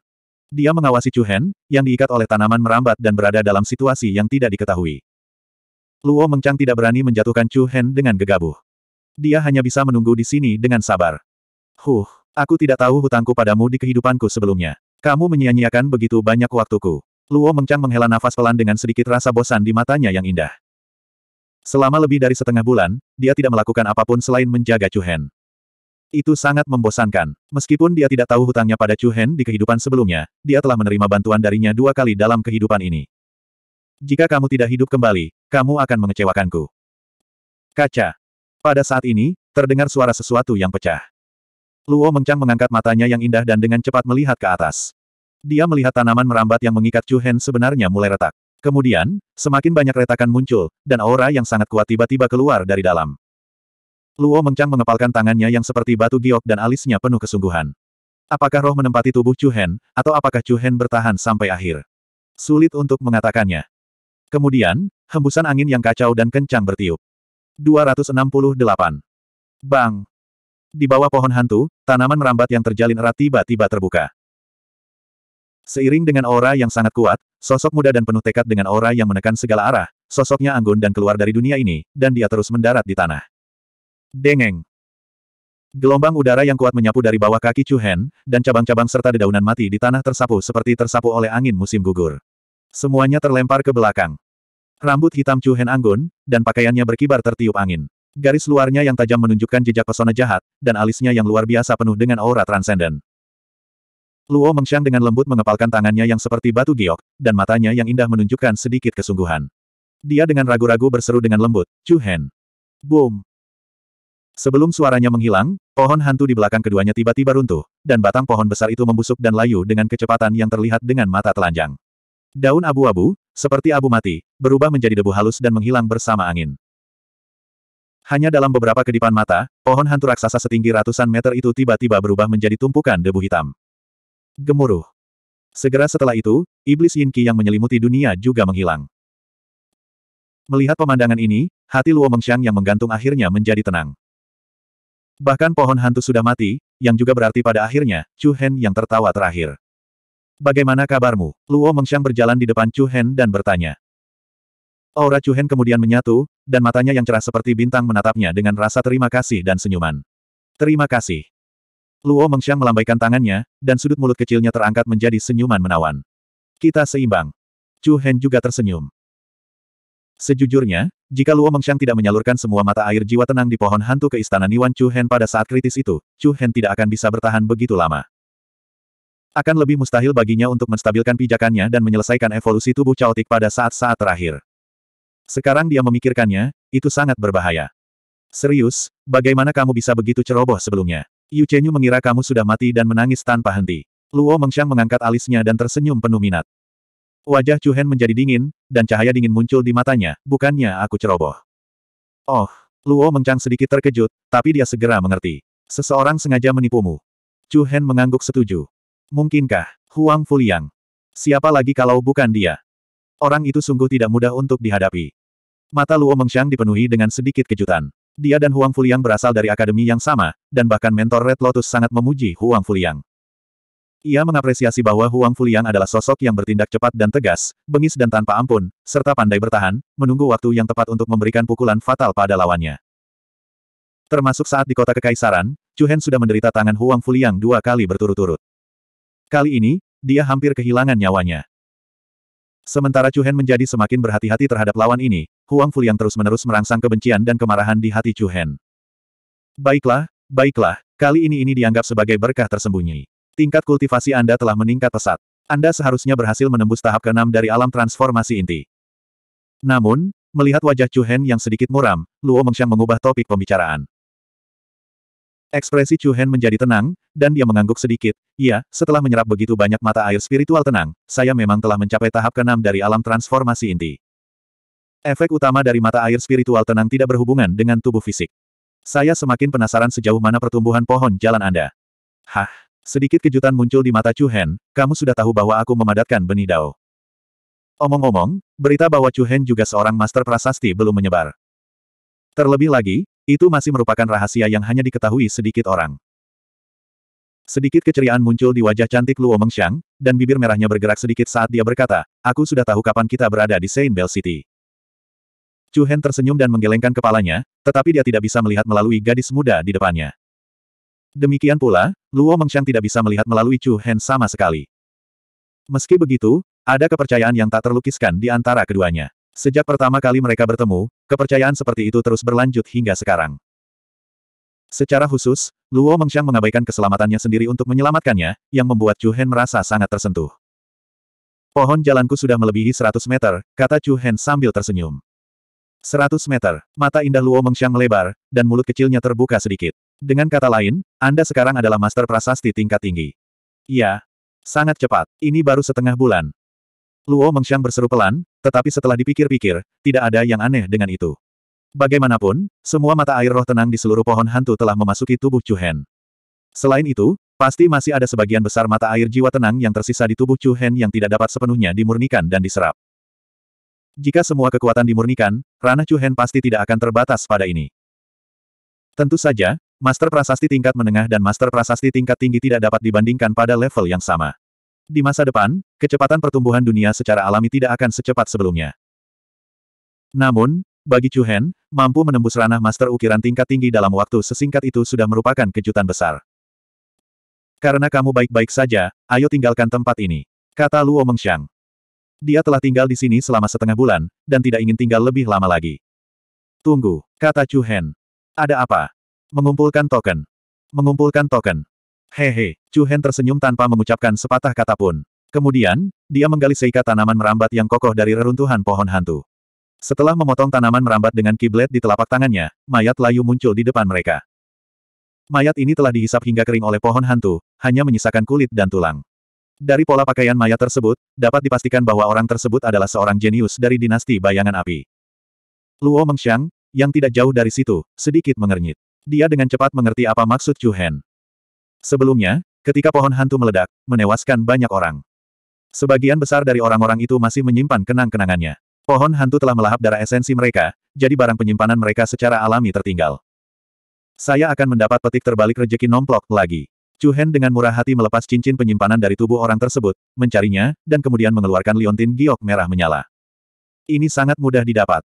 A: Dia mengawasi Chu Hen, yang diikat oleh tanaman merambat dan berada dalam situasi yang tidak diketahui. Luo Mengcang tidak berani menjatuhkan Chu Hen dengan gegabah. Dia hanya bisa menunggu di sini dengan sabar. Huh, Aku tidak tahu hutangku padamu di kehidupanku sebelumnya. Kamu menyia-nyiakan begitu banyak waktuku. Luo Mengcang menghela nafas pelan dengan sedikit rasa bosan di matanya yang indah. Selama lebih dari setengah bulan, dia tidak melakukan apapun selain menjaga Chu Hen. Itu sangat membosankan. Meskipun dia tidak tahu hutangnya pada Chu Hen di kehidupan sebelumnya, dia telah menerima bantuan darinya dua kali dalam kehidupan ini. Jika kamu tidak hidup kembali, kamu akan mengecewakanku. Kaca. Pada saat ini, terdengar suara sesuatu yang pecah. Luo Mengchang mengangkat matanya yang indah dan dengan cepat melihat ke atas. Dia melihat tanaman merambat yang mengikat Chu Hen sebenarnya mulai retak. Kemudian, semakin banyak retakan muncul, dan aura yang sangat kuat tiba-tiba keluar dari dalam. Luo Mengchang mengepalkan tangannya yang seperti batu giok dan alisnya penuh kesungguhan. Apakah roh menempati tubuh Chu Hen, atau apakah Chu Hen bertahan sampai akhir? Sulit untuk mengatakannya. Kemudian, hembusan angin yang kacau dan kencang bertiup. 268. Bang! Di bawah pohon hantu, tanaman merambat yang terjalin erat tiba-tiba terbuka. Seiring dengan aura yang sangat kuat, sosok muda dan penuh tekad dengan aura yang menekan segala arah, sosoknya anggun dan keluar dari dunia ini, dan dia terus mendarat di tanah. Dengeng. Gelombang udara yang kuat menyapu dari bawah kaki Chu Hen, dan cabang-cabang serta dedaunan mati di tanah tersapu seperti tersapu oleh angin musim gugur. Semuanya terlempar ke belakang. Rambut hitam Chu Hen anggun, dan pakaiannya berkibar tertiup angin. Garis luarnya yang tajam menunjukkan jejak pesona jahat, dan alisnya yang luar biasa penuh dengan aura transenden. Luo mengshang dengan lembut mengepalkan tangannya yang seperti batu giok, dan matanya yang indah menunjukkan sedikit kesungguhan. Dia dengan ragu-ragu berseru dengan lembut, Chu Hen. Boom. Sebelum suaranya menghilang, pohon hantu di belakang keduanya tiba-tiba runtuh, dan batang pohon besar itu membusuk dan layu dengan kecepatan yang terlihat dengan mata telanjang. Daun abu-abu, seperti abu mati, berubah menjadi debu halus dan menghilang bersama angin. Hanya dalam beberapa kedipan mata, pohon hantu raksasa setinggi ratusan meter itu tiba-tiba berubah menjadi tumpukan debu hitam. Gemuruh. Segera setelah itu, iblis Yinki yang menyelimuti dunia juga menghilang. Melihat pemandangan ini, hati Luo Mengxiang yang menggantung akhirnya menjadi tenang. Bahkan pohon hantu sudah mati, yang juga berarti pada akhirnya, Chu Hen yang tertawa terakhir. Bagaimana kabarmu? Luo Mengxiang berjalan di depan Chu Hen dan bertanya. Aura Chuhen kemudian menyatu, dan matanya yang cerah seperti bintang menatapnya dengan rasa terima kasih dan senyuman. Terima kasih. Luo Mengxiang melambaikan tangannya, dan sudut mulut kecilnya terangkat menjadi senyuman menawan. Kita seimbang. Chu Hen juga tersenyum. Sejujurnya, jika Luo Mengxiang tidak menyalurkan semua mata air jiwa tenang di pohon hantu ke istana Niwan Chu Hen pada saat kritis itu, Chu Hen tidak akan bisa bertahan begitu lama. Akan lebih mustahil baginya untuk menstabilkan pijakannya dan menyelesaikan evolusi tubuh caotik pada saat-saat terakhir. Sekarang dia memikirkannya, itu sangat berbahaya. Serius, bagaimana kamu bisa begitu ceroboh sebelumnya? Yu Chenyu mengira kamu sudah mati dan menangis tanpa henti. Luo Mengxiang mengangkat alisnya dan tersenyum penuh minat. Wajah Chu Hen menjadi dingin, dan cahaya dingin muncul di matanya, bukannya aku ceroboh. Oh, Luo Mengchang sedikit terkejut, tapi dia segera mengerti. Seseorang sengaja menipumu. Chu Hen mengangguk setuju. Mungkinkah, Huang Fuliang? Siapa lagi kalau bukan dia? Orang itu sungguh tidak mudah untuk dihadapi. Mata Luo Mengxiang dipenuhi dengan sedikit kejutan. Dia dan Huang Fuliang berasal dari akademi yang sama, dan bahkan mentor Red Lotus sangat memuji Huang Fuliang. Ia mengapresiasi bahwa Huang Fuliang adalah sosok yang bertindak cepat dan tegas, bengis dan tanpa ampun, serta pandai bertahan, menunggu waktu yang tepat untuk memberikan pukulan fatal pada lawannya. Termasuk saat di kota Kekaisaran, Chuhen sudah menderita tangan Huang Fuliang dua kali berturut-turut. Kali ini, dia hampir kehilangan nyawanya. Sementara Chuhen menjadi semakin berhati-hati terhadap lawan ini, Huang Fu yang terus-menerus merangsang kebencian dan kemarahan di hati Chu Hen. Baiklah, baiklah, kali ini ini dianggap sebagai berkah tersembunyi. Tingkat kultivasi Anda telah meningkat pesat. Anda seharusnya berhasil menembus tahap keenam dari alam transformasi inti. Namun, melihat wajah Chu Hen yang sedikit muram, Luo Mengxiang mengubah topik pembicaraan. Ekspresi Chu Hen menjadi tenang, dan dia mengangguk sedikit. Iya, setelah menyerap begitu banyak mata air spiritual tenang, saya memang telah mencapai tahap keenam dari alam transformasi inti. Efek utama dari mata air spiritual tenang tidak berhubungan dengan tubuh fisik. Saya semakin penasaran sejauh mana pertumbuhan pohon jalan Anda. Hah, sedikit kejutan muncul di mata Chu Hen, kamu sudah tahu bahwa aku memadatkan benih dao. Omong-omong, berita bahwa Chu Hen juga seorang master prasasti belum menyebar. Terlebih lagi, itu masih merupakan rahasia yang hanya diketahui sedikit orang. Sedikit keceriaan muncul di wajah cantik Luo Mengxiang, dan bibir merahnya bergerak sedikit saat dia berkata, aku sudah tahu kapan kita berada di Saint Bell City. Chu Hen tersenyum dan menggelengkan kepalanya, tetapi dia tidak bisa melihat melalui gadis muda di depannya. Demikian pula, Luo Mengshang tidak bisa melihat melalui Chu Hen sama sekali. Meski begitu, ada kepercayaan yang tak terlukiskan di antara keduanya. Sejak pertama kali mereka bertemu, kepercayaan seperti itu terus berlanjut hingga sekarang. Secara khusus, Luo Mengshang mengabaikan keselamatannya sendiri untuk menyelamatkannya, yang membuat Chu Hen merasa sangat tersentuh. Pohon jalanku sudah melebihi 100 meter, kata Chu Hen sambil tersenyum. 100 meter, mata indah Luo Mengxiang melebar, dan mulut kecilnya terbuka sedikit. Dengan kata lain, Anda sekarang adalah master prasasti tingkat tinggi. Iya. Sangat cepat, ini baru setengah bulan. Luo Mengxiang berseru pelan, tetapi setelah dipikir-pikir, tidak ada yang aneh dengan itu. Bagaimanapun, semua mata air roh tenang di seluruh pohon hantu telah memasuki tubuh Chu Hen. Selain itu, pasti masih ada sebagian besar mata air jiwa tenang yang tersisa di tubuh Chu Hen yang tidak dapat sepenuhnya dimurnikan dan diserap. Jika semua kekuatan dimurnikan, ranah Chu Hen pasti tidak akan terbatas pada ini. Tentu saja, Master Prasasti tingkat menengah dan Master Prasasti tingkat tinggi tidak dapat dibandingkan pada level yang sama. Di masa depan, kecepatan pertumbuhan dunia secara alami tidak akan secepat sebelumnya. Namun, bagi Chu Hen, mampu menembus ranah Master ukiran tingkat tinggi dalam waktu sesingkat itu sudah merupakan kejutan besar. Karena kamu baik-baik saja, ayo tinggalkan tempat ini. Kata Luo Mengxiang. Dia telah tinggal di sini selama setengah bulan, dan tidak ingin tinggal lebih lama lagi. Tunggu, kata Chu Hen. Ada apa? Mengumpulkan token. Mengumpulkan token. Hehe, Chu Hen tersenyum tanpa mengucapkan sepatah kata pun. Kemudian, dia menggali seika tanaman merambat yang kokoh dari reruntuhan pohon hantu. Setelah memotong tanaman merambat dengan kiblet di telapak tangannya, mayat layu muncul di depan mereka. Mayat ini telah dihisap hingga kering oleh pohon hantu, hanya menyisakan kulit dan tulang. Dari pola pakaian maya tersebut, dapat dipastikan bahwa orang tersebut adalah seorang jenius dari dinasti bayangan api. Luo Mengxiang, yang tidak jauh dari situ, sedikit mengernyit. Dia dengan cepat mengerti apa maksud Chu Hen. Sebelumnya, ketika pohon hantu meledak, menewaskan banyak orang. Sebagian besar dari orang-orang itu masih menyimpan kenang-kenangannya. Pohon hantu telah melahap darah esensi mereka, jadi barang penyimpanan mereka secara alami tertinggal. Saya akan mendapat petik terbalik rejeki nomplok lagi. Chu Hen dengan murah hati melepas cincin penyimpanan dari tubuh orang tersebut, mencarinya, dan kemudian mengeluarkan liontin giok merah menyala. Ini sangat mudah didapat.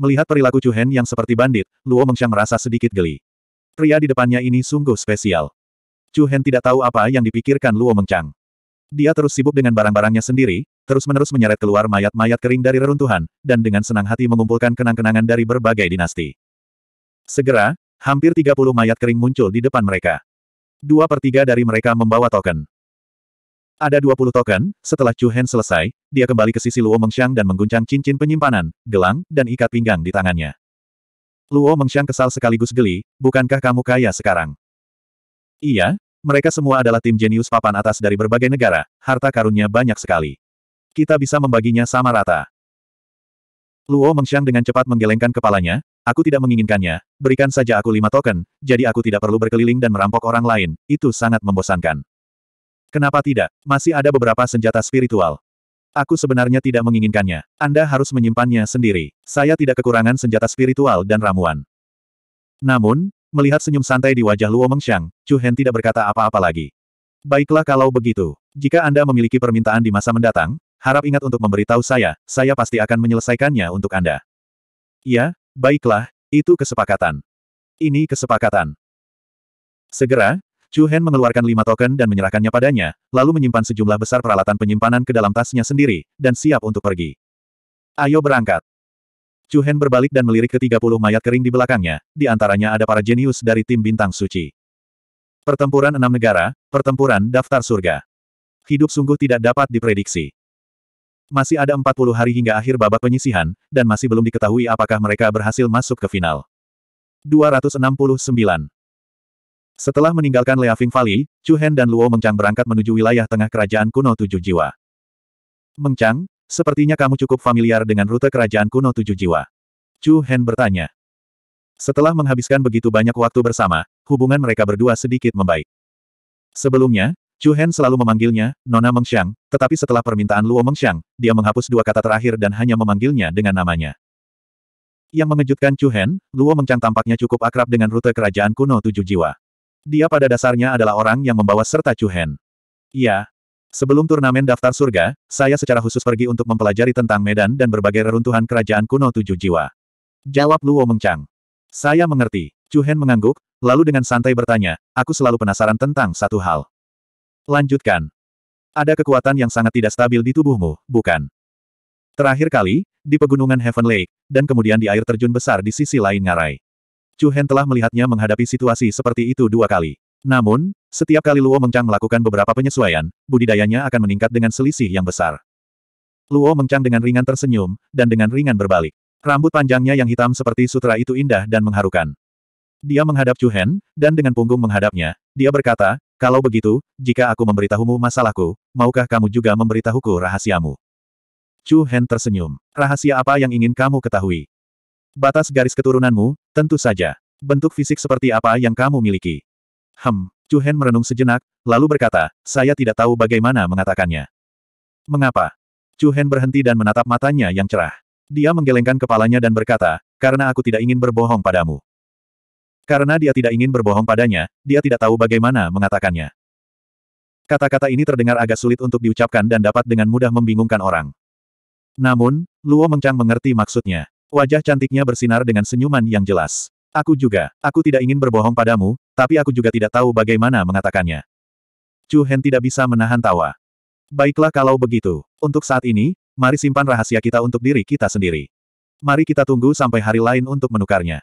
A: Melihat perilaku Chu Hen yang seperti bandit, Luo Mengxiang merasa sedikit geli. Pria di depannya ini sungguh spesial. Chu Hen tidak tahu apa yang dipikirkan Luo Mengchang. Dia terus sibuk dengan barang-barangnya sendiri, terus-menerus menyeret keluar mayat-mayat kering dari reruntuhan, dan dengan senang hati mengumpulkan kenang-kenangan dari berbagai dinasti. Segera, hampir 30 mayat kering muncul di depan mereka. Dua per tiga dari mereka membawa token. Ada 20 token, setelah Chu Hen selesai, dia kembali ke sisi Luo Mengxiang dan mengguncang cincin penyimpanan, gelang, dan ikat pinggang di tangannya. Luo Mengxiang kesal sekaligus geli, bukankah kamu kaya sekarang? Iya, mereka semua adalah tim jenius papan atas dari berbagai negara, harta karunnya banyak sekali. Kita bisa membaginya sama rata. Luo Mengxiang dengan cepat menggelengkan kepalanya, Aku tidak menginginkannya, berikan saja aku lima token, jadi aku tidak perlu berkeliling dan merampok orang lain, itu sangat membosankan. Kenapa tidak? Masih ada beberapa senjata spiritual. Aku sebenarnya tidak menginginkannya. Anda harus menyimpannya sendiri. Saya tidak kekurangan senjata spiritual dan ramuan. Namun, melihat senyum santai di wajah Luo Mengxiang, Chu Hen tidak berkata apa-apa lagi. Baiklah kalau begitu. Jika Anda memiliki permintaan di masa mendatang, harap ingat untuk memberitahu saya, saya pasti akan menyelesaikannya untuk Anda. Ya. Baiklah, itu kesepakatan. Ini kesepakatan. Segera, Chu Hen mengeluarkan lima token dan menyerahkannya padanya, lalu menyimpan sejumlah besar peralatan penyimpanan ke dalam tasnya sendiri, dan siap untuk pergi. Ayo berangkat. Chu Hen berbalik dan melirik ke 30 mayat kering di belakangnya, di antaranya ada para jenius dari tim bintang suci. Pertempuran enam negara, pertempuran daftar surga. Hidup sungguh tidak dapat diprediksi. Masih ada 40 hari hingga akhir babak penyisihan, dan masih belum diketahui apakah mereka berhasil masuk ke final. 269. Setelah meninggalkan Leaving Valley, Chu Hen dan Luo Mengchang berangkat menuju wilayah tengah kerajaan kuno tujuh jiwa. Mengchang, sepertinya kamu cukup familiar dengan rute kerajaan kuno tujuh jiwa. Chu Hen bertanya. Setelah menghabiskan begitu banyak waktu bersama, hubungan mereka berdua sedikit membaik. Sebelumnya, Chu Hen selalu memanggilnya, Nona Mengxiang, tetapi setelah permintaan Luo Mengxiang, dia menghapus dua kata terakhir dan hanya memanggilnya dengan namanya. Yang mengejutkan Chu Hen, Luo Mengchang tampaknya cukup akrab dengan rute kerajaan kuno tujuh jiwa. Dia pada dasarnya adalah orang yang membawa serta Chu Hen. Iya. Sebelum turnamen daftar surga, saya secara khusus pergi untuk mempelajari tentang medan dan berbagai reruntuhan kerajaan kuno tujuh jiwa. Jawab Luo Mengchang. Saya mengerti. Chu Hen mengangguk, lalu dengan santai bertanya, aku selalu penasaran tentang satu hal. Lanjutkan. Ada kekuatan yang sangat tidak stabil di tubuhmu, bukan? Terakhir kali, di pegunungan Heaven Lake, dan kemudian di air terjun besar di sisi lain ngarai. Chu Hen telah melihatnya menghadapi situasi seperti itu dua kali. Namun, setiap kali Luo Mengchang melakukan beberapa penyesuaian, budidayanya akan meningkat dengan selisih yang besar. Luo Mengchang dengan ringan tersenyum, dan dengan ringan berbalik. Rambut panjangnya yang hitam seperti sutra itu indah dan mengharukan. Dia menghadap Chu Hen, dan dengan punggung menghadapnya, dia berkata, kalau begitu, jika aku memberitahumu masalahku, maukah kamu juga memberitahuku rahasiamu? Chu Hen tersenyum. Rahasia apa yang ingin kamu ketahui? Batas garis keturunanmu, tentu saja. Bentuk fisik seperti apa yang kamu miliki? Hem, Chu Hen merenung sejenak, lalu berkata, saya tidak tahu bagaimana mengatakannya. Mengapa? Chu Hen berhenti dan menatap matanya yang cerah. Dia menggelengkan kepalanya dan berkata, karena aku tidak ingin berbohong padamu. Karena dia tidak ingin berbohong padanya, dia tidak tahu bagaimana mengatakannya. Kata-kata ini terdengar agak sulit untuk diucapkan dan dapat dengan mudah membingungkan orang. Namun, Luo Mengchang mengerti maksudnya. Wajah cantiknya bersinar dengan senyuman yang jelas. Aku juga, aku tidak ingin berbohong padamu, tapi aku juga tidak tahu bagaimana mengatakannya. Chu Hen tidak bisa menahan tawa. Baiklah kalau begitu. Untuk saat ini, mari simpan rahasia kita untuk diri kita sendiri. Mari kita tunggu sampai hari lain untuk menukarnya.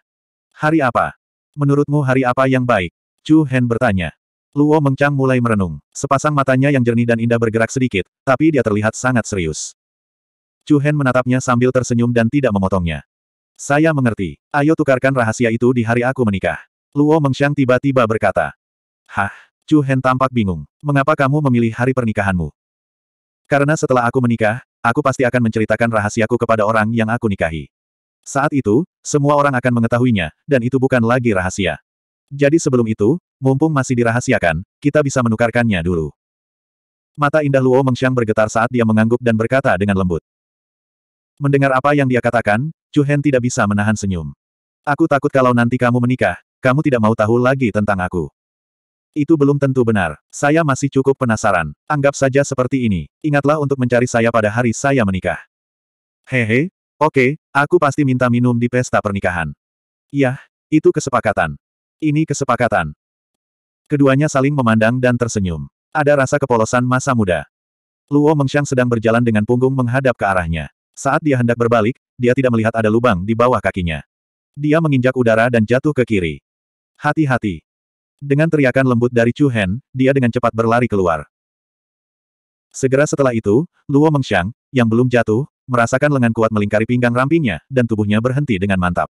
A: Hari apa? Menurutmu hari apa yang baik? Chu Hen bertanya. Luo Mengchang mulai merenung. Sepasang matanya yang jernih dan indah bergerak sedikit, tapi dia terlihat sangat serius. Chu Hen menatapnya sambil tersenyum dan tidak memotongnya. Saya mengerti. Ayo tukarkan rahasia itu di hari aku menikah. Luo Mengchang tiba-tiba berkata. Hah? Chu Hen tampak bingung. Mengapa kamu memilih hari pernikahanmu? Karena setelah aku menikah, aku pasti akan menceritakan rahasiaku kepada orang yang aku nikahi. Saat itu, semua orang akan mengetahuinya, dan itu bukan lagi rahasia. Jadi sebelum itu, mumpung masih dirahasiakan, kita bisa menukarkannya dulu. Mata indah Luo Mengxiang bergetar saat dia mengangguk dan berkata dengan lembut. Mendengar apa yang dia katakan, Chu Hen tidak bisa menahan senyum. Aku takut kalau nanti kamu menikah, kamu tidak mau tahu lagi tentang aku. Itu belum tentu benar. Saya masih cukup penasaran. Anggap saja seperti ini. Ingatlah untuk mencari saya pada hari saya menikah. Hehe, Oke, aku pasti minta minum di pesta pernikahan. Yah, itu kesepakatan. Ini kesepakatan. Keduanya saling memandang dan tersenyum. Ada rasa kepolosan masa muda. Luo Mengxiang sedang berjalan dengan punggung menghadap ke arahnya. Saat dia hendak berbalik, dia tidak melihat ada lubang di bawah kakinya. Dia menginjak udara dan jatuh ke kiri. Hati-hati. Dengan teriakan lembut dari Chu Hen, dia dengan cepat berlari keluar. Segera setelah itu, Luo Mengxiang, yang belum jatuh, merasakan lengan kuat melingkari pinggang rampingnya, dan tubuhnya berhenti dengan mantap.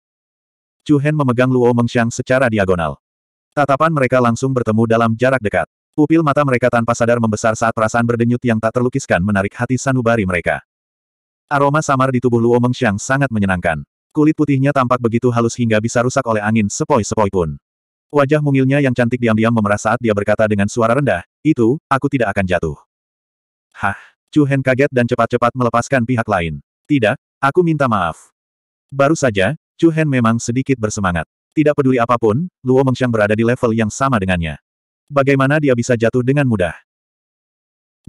A: Chu Hen memegang Luo Mengxiang secara diagonal. Tatapan mereka langsung bertemu dalam jarak dekat. Pupil mata mereka tanpa sadar membesar saat perasaan berdenyut yang tak terlukiskan menarik hati sanubari mereka. Aroma samar di tubuh Luo Mengxiang sangat menyenangkan. Kulit putihnya tampak begitu halus hingga bisa rusak oleh angin sepoi-sepoi pun. Wajah mungilnya yang cantik diam-diam memerah saat dia berkata dengan suara rendah, itu, aku tidak akan jatuh. Hah? Chu Hen kaget dan cepat-cepat melepaskan pihak lain. Tidak, aku minta maaf. Baru saja, Chu Hen memang sedikit bersemangat. Tidak peduli apapun, Luo Mengxiang berada di level yang sama dengannya. Bagaimana dia bisa jatuh dengan mudah?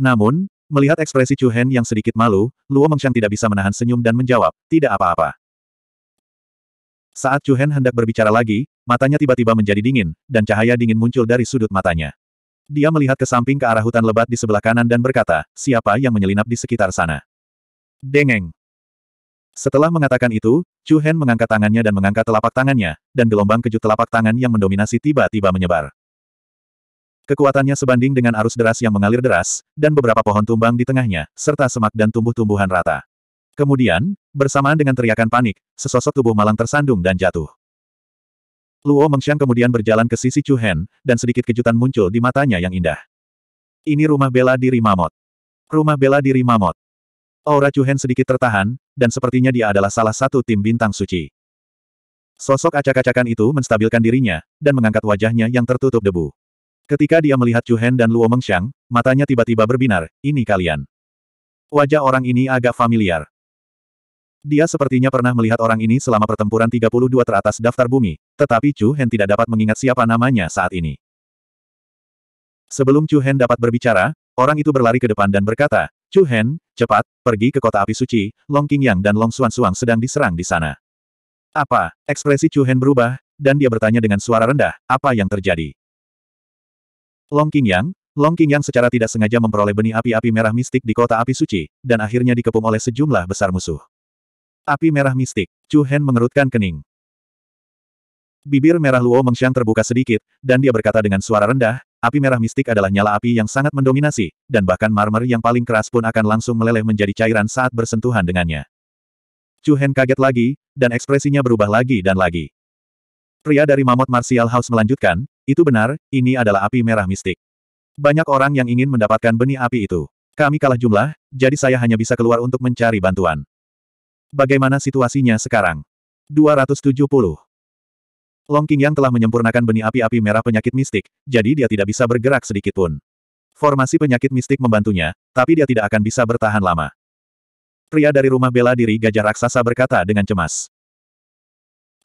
A: Namun, melihat ekspresi Chu Hen yang sedikit malu, Luo Mengxiang tidak bisa menahan senyum dan menjawab, tidak apa-apa. Saat Chu Hen hendak berbicara lagi, matanya tiba-tiba menjadi dingin, dan cahaya dingin muncul dari sudut matanya. Dia melihat ke samping ke arah hutan lebat di sebelah kanan dan berkata, siapa yang menyelinap di sekitar sana? Dengeng. Setelah mengatakan itu, Chu Hen mengangkat tangannya dan mengangkat telapak tangannya, dan gelombang kejut telapak tangan yang mendominasi tiba-tiba menyebar. Kekuatannya sebanding dengan arus deras yang mengalir deras, dan beberapa pohon tumbang di tengahnya, serta semak dan tumbuh-tumbuhan rata. Kemudian, bersamaan dengan teriakan panik, sesosok tubuh malang tersandung dan jatuh. Luo Mengxiang kemudian berjalan ke sisi Chu Hen, dan sedikit kejutan muncul di matanya yang indah. Ini rumah bela diri Mamot. Rumah bela diri Mamot. Aura Chu Hen sedikit tertahan, dan sepertinya dia adalah salah satu tim bintang suci. Sosok acak-acakan itu menstabilkan dirinya, dan mengangkat wajahnya yang tertutup debu. Ketika dia melihat Chu Hen dan Luo Mengxiang, matanya tiba-tiba berbinar, ini kalian. Wajah orang ini agak familiar. Dia sepertinya pernah melihat orang ini selama pertempuran 32 teratas daftar bumi, tetapi Chu Hen tidak dapat mengingat siapa namanya saat ini. Sebelum Chu Hen dapat berbicara, orang itu berlari ke depan dan berkata, Chu Hen, cepat, pergi ke kota api suci, Long King Yang dan Long Suang sedang diserang di sana. Apa? Ekspresi Chu Hen berubah, dan dia bertanya dengan suara rendah, apa yang terjadi? Long King Yang, Long King Yang secara tidak sengaja memperoleh benih api-api merah mistik di kota api suci, dan akhirnya dikepung oleh sejumlah besar musuh. Api merah mistik. Chu Hen mengerutkan kening. Bibir merah Luo Mengxiang terbuka sedikit, dan dia berkata dengan suara rendah, api merah mistik adalah nyala api yang sangat mendominasi, dan bahkan marmer yang paling keras pun akan langsung meleleh menjadi cairan saat bersentuhan dengannya. Chu Hen kaget lagi, dan ekspresinya berubah lagi dan lagi. Pria dari Mammoth Martial House melanjutkan, itu benar, ini adalah api merah mistik. Banyak orang yang ingin mendapatkan benih api itu. Kami kalah jumlah, jadi saya hanya bisa keluar untuk mencari bantuan. Bagaimana situasinya sekarang? 270. Long King yang telah menyempurnakan benih api-api merah penyakit mistik, jadi dia tidak bisa bergerak sedikit pun. Formasi penyakit mistik membantunya, tapi dia tidak akan bisa bertahan lama. Pria dari rumah bela diri gajah raksasa berkata dengan cemas.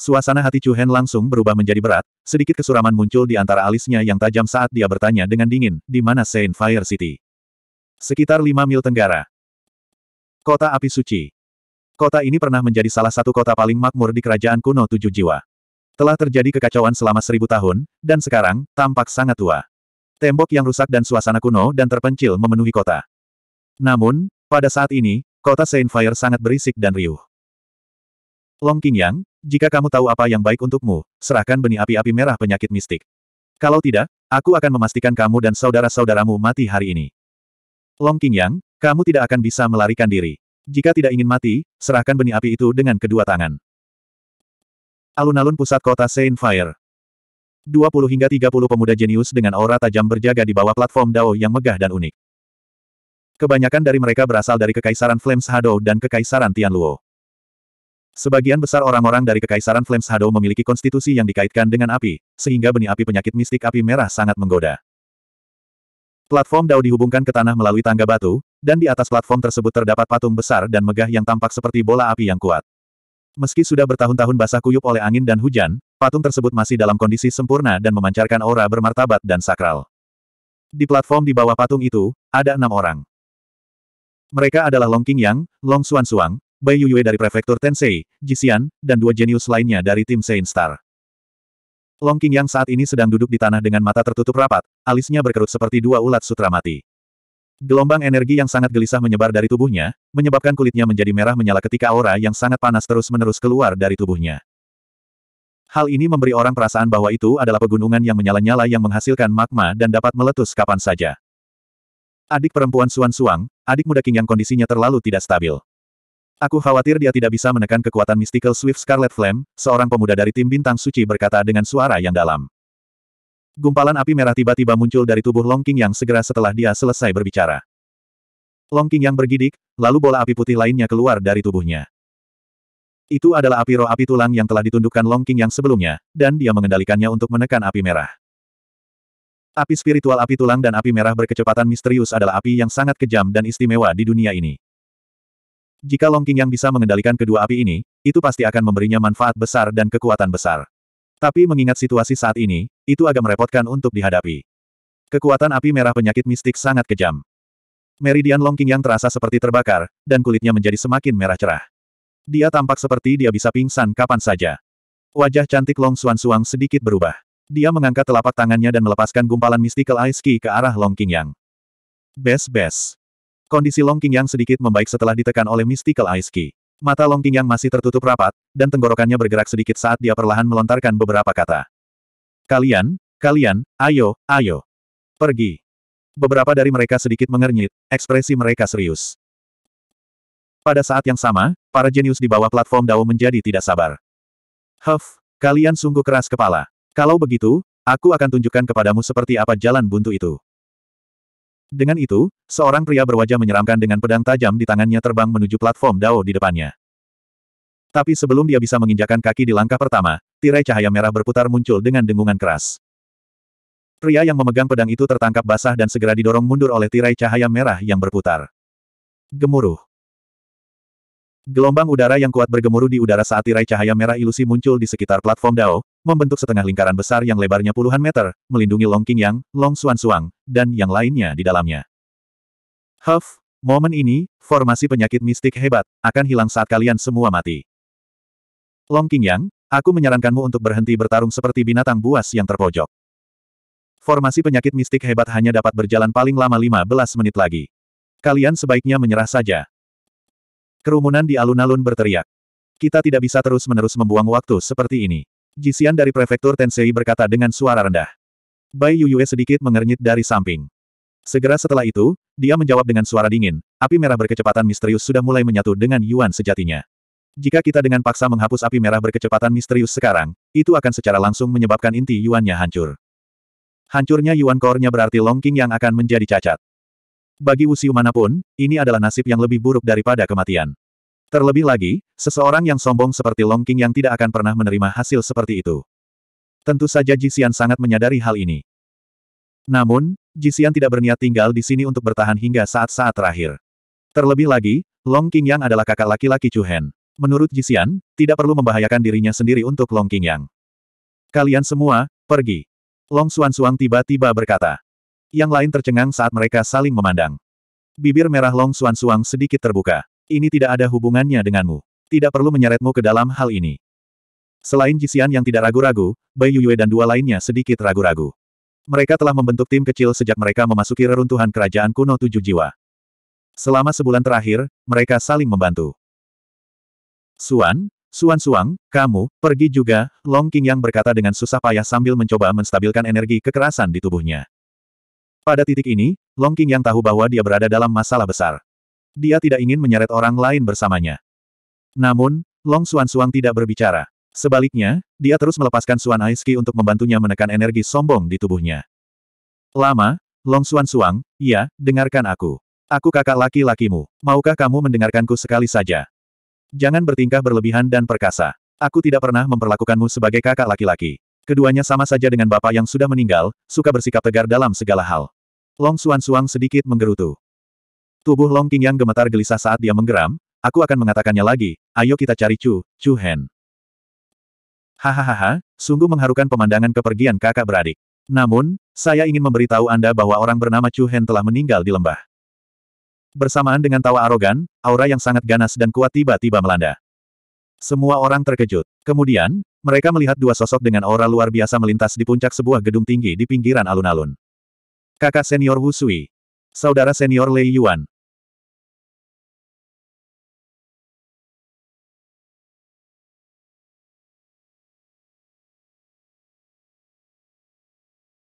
A: Suasana hati Chu Hen langsung berubah menjadi berat, sedikit kesuraman muncul di antara alisnya yang tajam saat dia bertanya dengan dingin, di mana Saint Fire City? Sekitar 5 mil tenggara. Kota Api Suci. Kota ini pernah menjadi salah satu kota paling makmur di kerajaan kuno tujuh jiwa. Telah terjadi kekacauan selama seribu tahun, dan sekarang, tampak sangat tua. Tembok yang rusak dan suasana kuno dan terpencil memenuhi kota. Namun, pada saat ini, kota Saint Fire sangat berisik dan riuh. Long King Yang, jika kamu tahu apa yang baik untukmu, serahkan benih api-api merah penyakit mistik. Kalau tidak, aku akan memastikan kamu dan saudara-saudaramu mati hari ini. Long King Yang, kamu tidak akan bisa melarikan diri. Jika tidak ingin mati, serahkan benih api itu dengan kedua tangan. Alun-alun pusat kota Saint Fire. 20 hingga 30 pemuda jenius dengan aura tajam berjaga di bawah platform Dao yang megah dan unik. Kebanyakan dari mereka berasal dari Kekaisaran Flames Hado dan Kekaisaran Tianluo. Sebagian besar orang-orang dari Kekaisaran Flames Hado memiliki konstitusi yang dikaitkan dengan api, sehingga benih api penyakit mistik api merah sangat menggoda. Platform Dao dihubungkan ke tanah melalui tangga batu, dan di atas platform tersebut terdapat patung besar dan megah yang tampak seperti bola api yang kuat. Meski sudah bertahun-tahun basah kuyup oleh angin dan hujan, patung tersebut masih dalam kondisi sempurna dan memancarkan aura bermartabat dan sakral. Di platform di bawah patung itu, ada enam orang. Mereka adalah Long King Yang, Long Suang, Bai Yuyue dari Prefektur Tensei, Jixian, dan dua jenius lainnya dari tim Saint Star. Long King Yang saat ini sedang duduk di tanah dengan mata tertutup rapat, alisnya berkerut seperti dua ulat sutra mati. Gelombang energi yang sangat gelisah menyebar dari tubuhnya, menyebabkan kulitnya menjadi merah menyala ketika aura yang sangat panas terus-menerus keluar dari tubuhnya. Hal ini memberi orang perasaan bahwa itu adalah pegunungan yang menyala-nyala yang menghasilkan magma dan dapat meletus kapan saja. Adik perempuan Suan Suang, adik muda King yang kondisinya terlalu tidak stabil. Aku khawatir dia tidak bisa menekan kekuatan Mystical Swift Scarlet Flame, seorang pemuda dari tim bintang suci berkata dengan suara yang dalam gumpalan api merah tiba-tiba muncul dari tubuh Long King yang segera setelah dia selesai berbicara. Long King yang bergidik, lalu bola api putih lainnya keluar dari tubuhnya. Itu adalah api roh api tulang yang telah ditundukkan Long King yang sebelumnya, dan dia mengendalikannya untuk menekan api merah. Api spiritual api tulang dan api merah berkecepatan misterius adalah api yang sangat kejam dan istimewa di dunia ini. Jika Long King yang bisa mengendalikan kedua api ini, itu pasti akan memberinya manfaat besar dan kekuatan besar. Tapi mengingat situasi saat ini, itu agak merepotkan untuk dihadapi. Kekuatan api merah penyakit mistik sangat kejam. Meridian Longking yang terasa seperti terbakar, dan kulitnya menjadi semakin merah cerah. Dia tampak seperti dia bisa pingsan kapan saja. Wajah cantik Long Suan Suang sedikit berubah. Dia mengangkat telapak tangannya dan melepaskan gumpalan mystical ice key ke arah Long King Yang. Bes-bes. Kondisi Long King Yang sedikit membaik setelah ditekan oleh mystical ice key. Mata Long yang masih tertutup rapat, dan tenggorokannya bergerak sedikit saat dia perlahan melontarkan beberapa kata. Kalian, kalian, ayo, ayo. Pergi. Beberapa dari mereka sedikit mengernyit, ekspresi mereka serius. Pada saat yang sama, para jenius di bawah platform Dao menjadi tidak sabar. Huff, kalian sungguh keras kepala. Kalau begitu, aku akan tunjukkan kepadamu seperti apa jalan buntu itu. Dengan itu, seorang pria berwajah menyeramkan dengan pedang tajam di tangannya terbang menuju platform Dao di depannya. Tapi sebelum dia bisa menginjakan kaki di langkah pertama, tirai cahaya merah berputar muncul dengan dengungan keras. Pria yang memegang pedang itu tertangkap basah dan segera didorong mundur oleh tirai cahaya merah yang berputar. Gemuruh. Gelombang udara yang kuat bergemuruh di udara saat tirai cahaya merah ilusi muncul di sekitar platform Dao, membentuk setengah lingkaran besar yang lebarnya puluhan meter, melindungi Long King Yang, Long Xuan Suang, dan yang lainnya di dalamnya. Huff, momen ini, formasi penyakit mistik hebat, akan hilang saat kalian semua mati. Long King Yang, aku menyarankanmu untuk berhenti bertarung seperti binatang buas yang terpojok. Formasi penyakit mistik hebat hanya dapat berjalan paling lama 15 menit lagi. Kalian sebaiknya menyerah saja. Kerumunan di alun-alun berteriak. Kita tidak bisa terus-menerus membuang waktu seperti ini. Jisian dari prefektur Tensei berkata dengan suara rendah. Bai Yuyue sedikit mengernyit dari samping. Segera setelah itu, dia menjawab dengan suara dingin, api merah berkecepatan misterius sudah mulai menyatu dengan Yuan sejatinya. Jika kita dengan paksa menghapus api merah berkecepatan misterius sekarang, itu akan secara langsung menyebabkan inti Yuannya hancur. Hancurnya Yuan Core-nya berarti Long King yang akan menjadi cacat. Bagi Wusiu manapun, ini adalah nasib yang lebih buruk daripada kematian. Terlebih lagi, seseorang yang sombong seperti Long King yang tidak akan pernah menerima hasil seperti itu. Tentu saja Jisian sangat menyadari hal ini. Namun, Jisian tidak berniat tinggal di sini untuk bertahan hingga saat-saat terakhir. Terlebih lagi, Long King Yang adalah kakak laki-laki Chuhen, Menurut Jisian, tidak perlu membahayakan dirinya sendiri untuk Long King Yang. Kalian semua, pergi. Long Suan Suang tiba-tiba berkata. Yang lain tercengang saat mereka saling memandang. Bibir merah Long Suan Suang sedikit terbuka. Ini tidak ada hubungannya denganmu. Tidak perlu menyeretmu ke dalam hal ini. Selain Jisian yang tidak ragu-ragu, Bai Yuyue dan dua lainnya sedikit ragu-ragu. Mereka telah membentuk tim kecil sejak mereka memasuki reruntuhan kerajaan kuno tujuh jiwa. Selama sebulan terakhir, mereka saling membantu. Suan, Suan Suang, kamu, pergi juga, Long King yang berkata dengan susah payah sambil mencoba menstabilkan energi kekerasan di tubuhnya. Pada titik ini, Long King yang tahu bahwa dia berada dalam masalah besar. Dia tidak ingin menyeret orang lain bersamanya. Namun, Long Xuan Suang tidak berbicara. Sebaliknya, dia terus melepaskan Suan Aiski untuk membantunya menekan energi sombong di tubuhnya. Lama, Long Xuan Suang, ya, dengarkan aku. Aku kakak laki-lakimu. Maukah kamu mendengarkanku sekali saja? Jangan bertingkah berlebihan dan perkasa. Aku tidak pernah memperlakukanmu sebagai kakak laki-laki. Keduanya sama saja dengan bapak yang sudah meninggal, suka bersikap tegar dalam segala hal. Long Xuan Suang sedikit menggerutu. Tubuh Long King yang gemetar gelisah saat dia menggeram, aku akan mengatakannya lagi, ayo kita cari Chu, Chu Hen. Hahaha, sungguh mengharukan pemandangan kepergian kakak beradik. Namun, saya ingin memberitahu Anda bahwa orang bernama Chu Hen telah meninggal di lembah. Bersamaan dengan tawa arogan, aura yang sangat ganas dan kuat tiba-tiba melanda. Semua orang terkejut. Kemudian, mereka melihat dua sosok dengan aura luar biasa melintas di puncak sebuah gedung tinggi di pinggiran alun-alun. Kakak senior Wu Sui. Saudara senior Lei Yuan.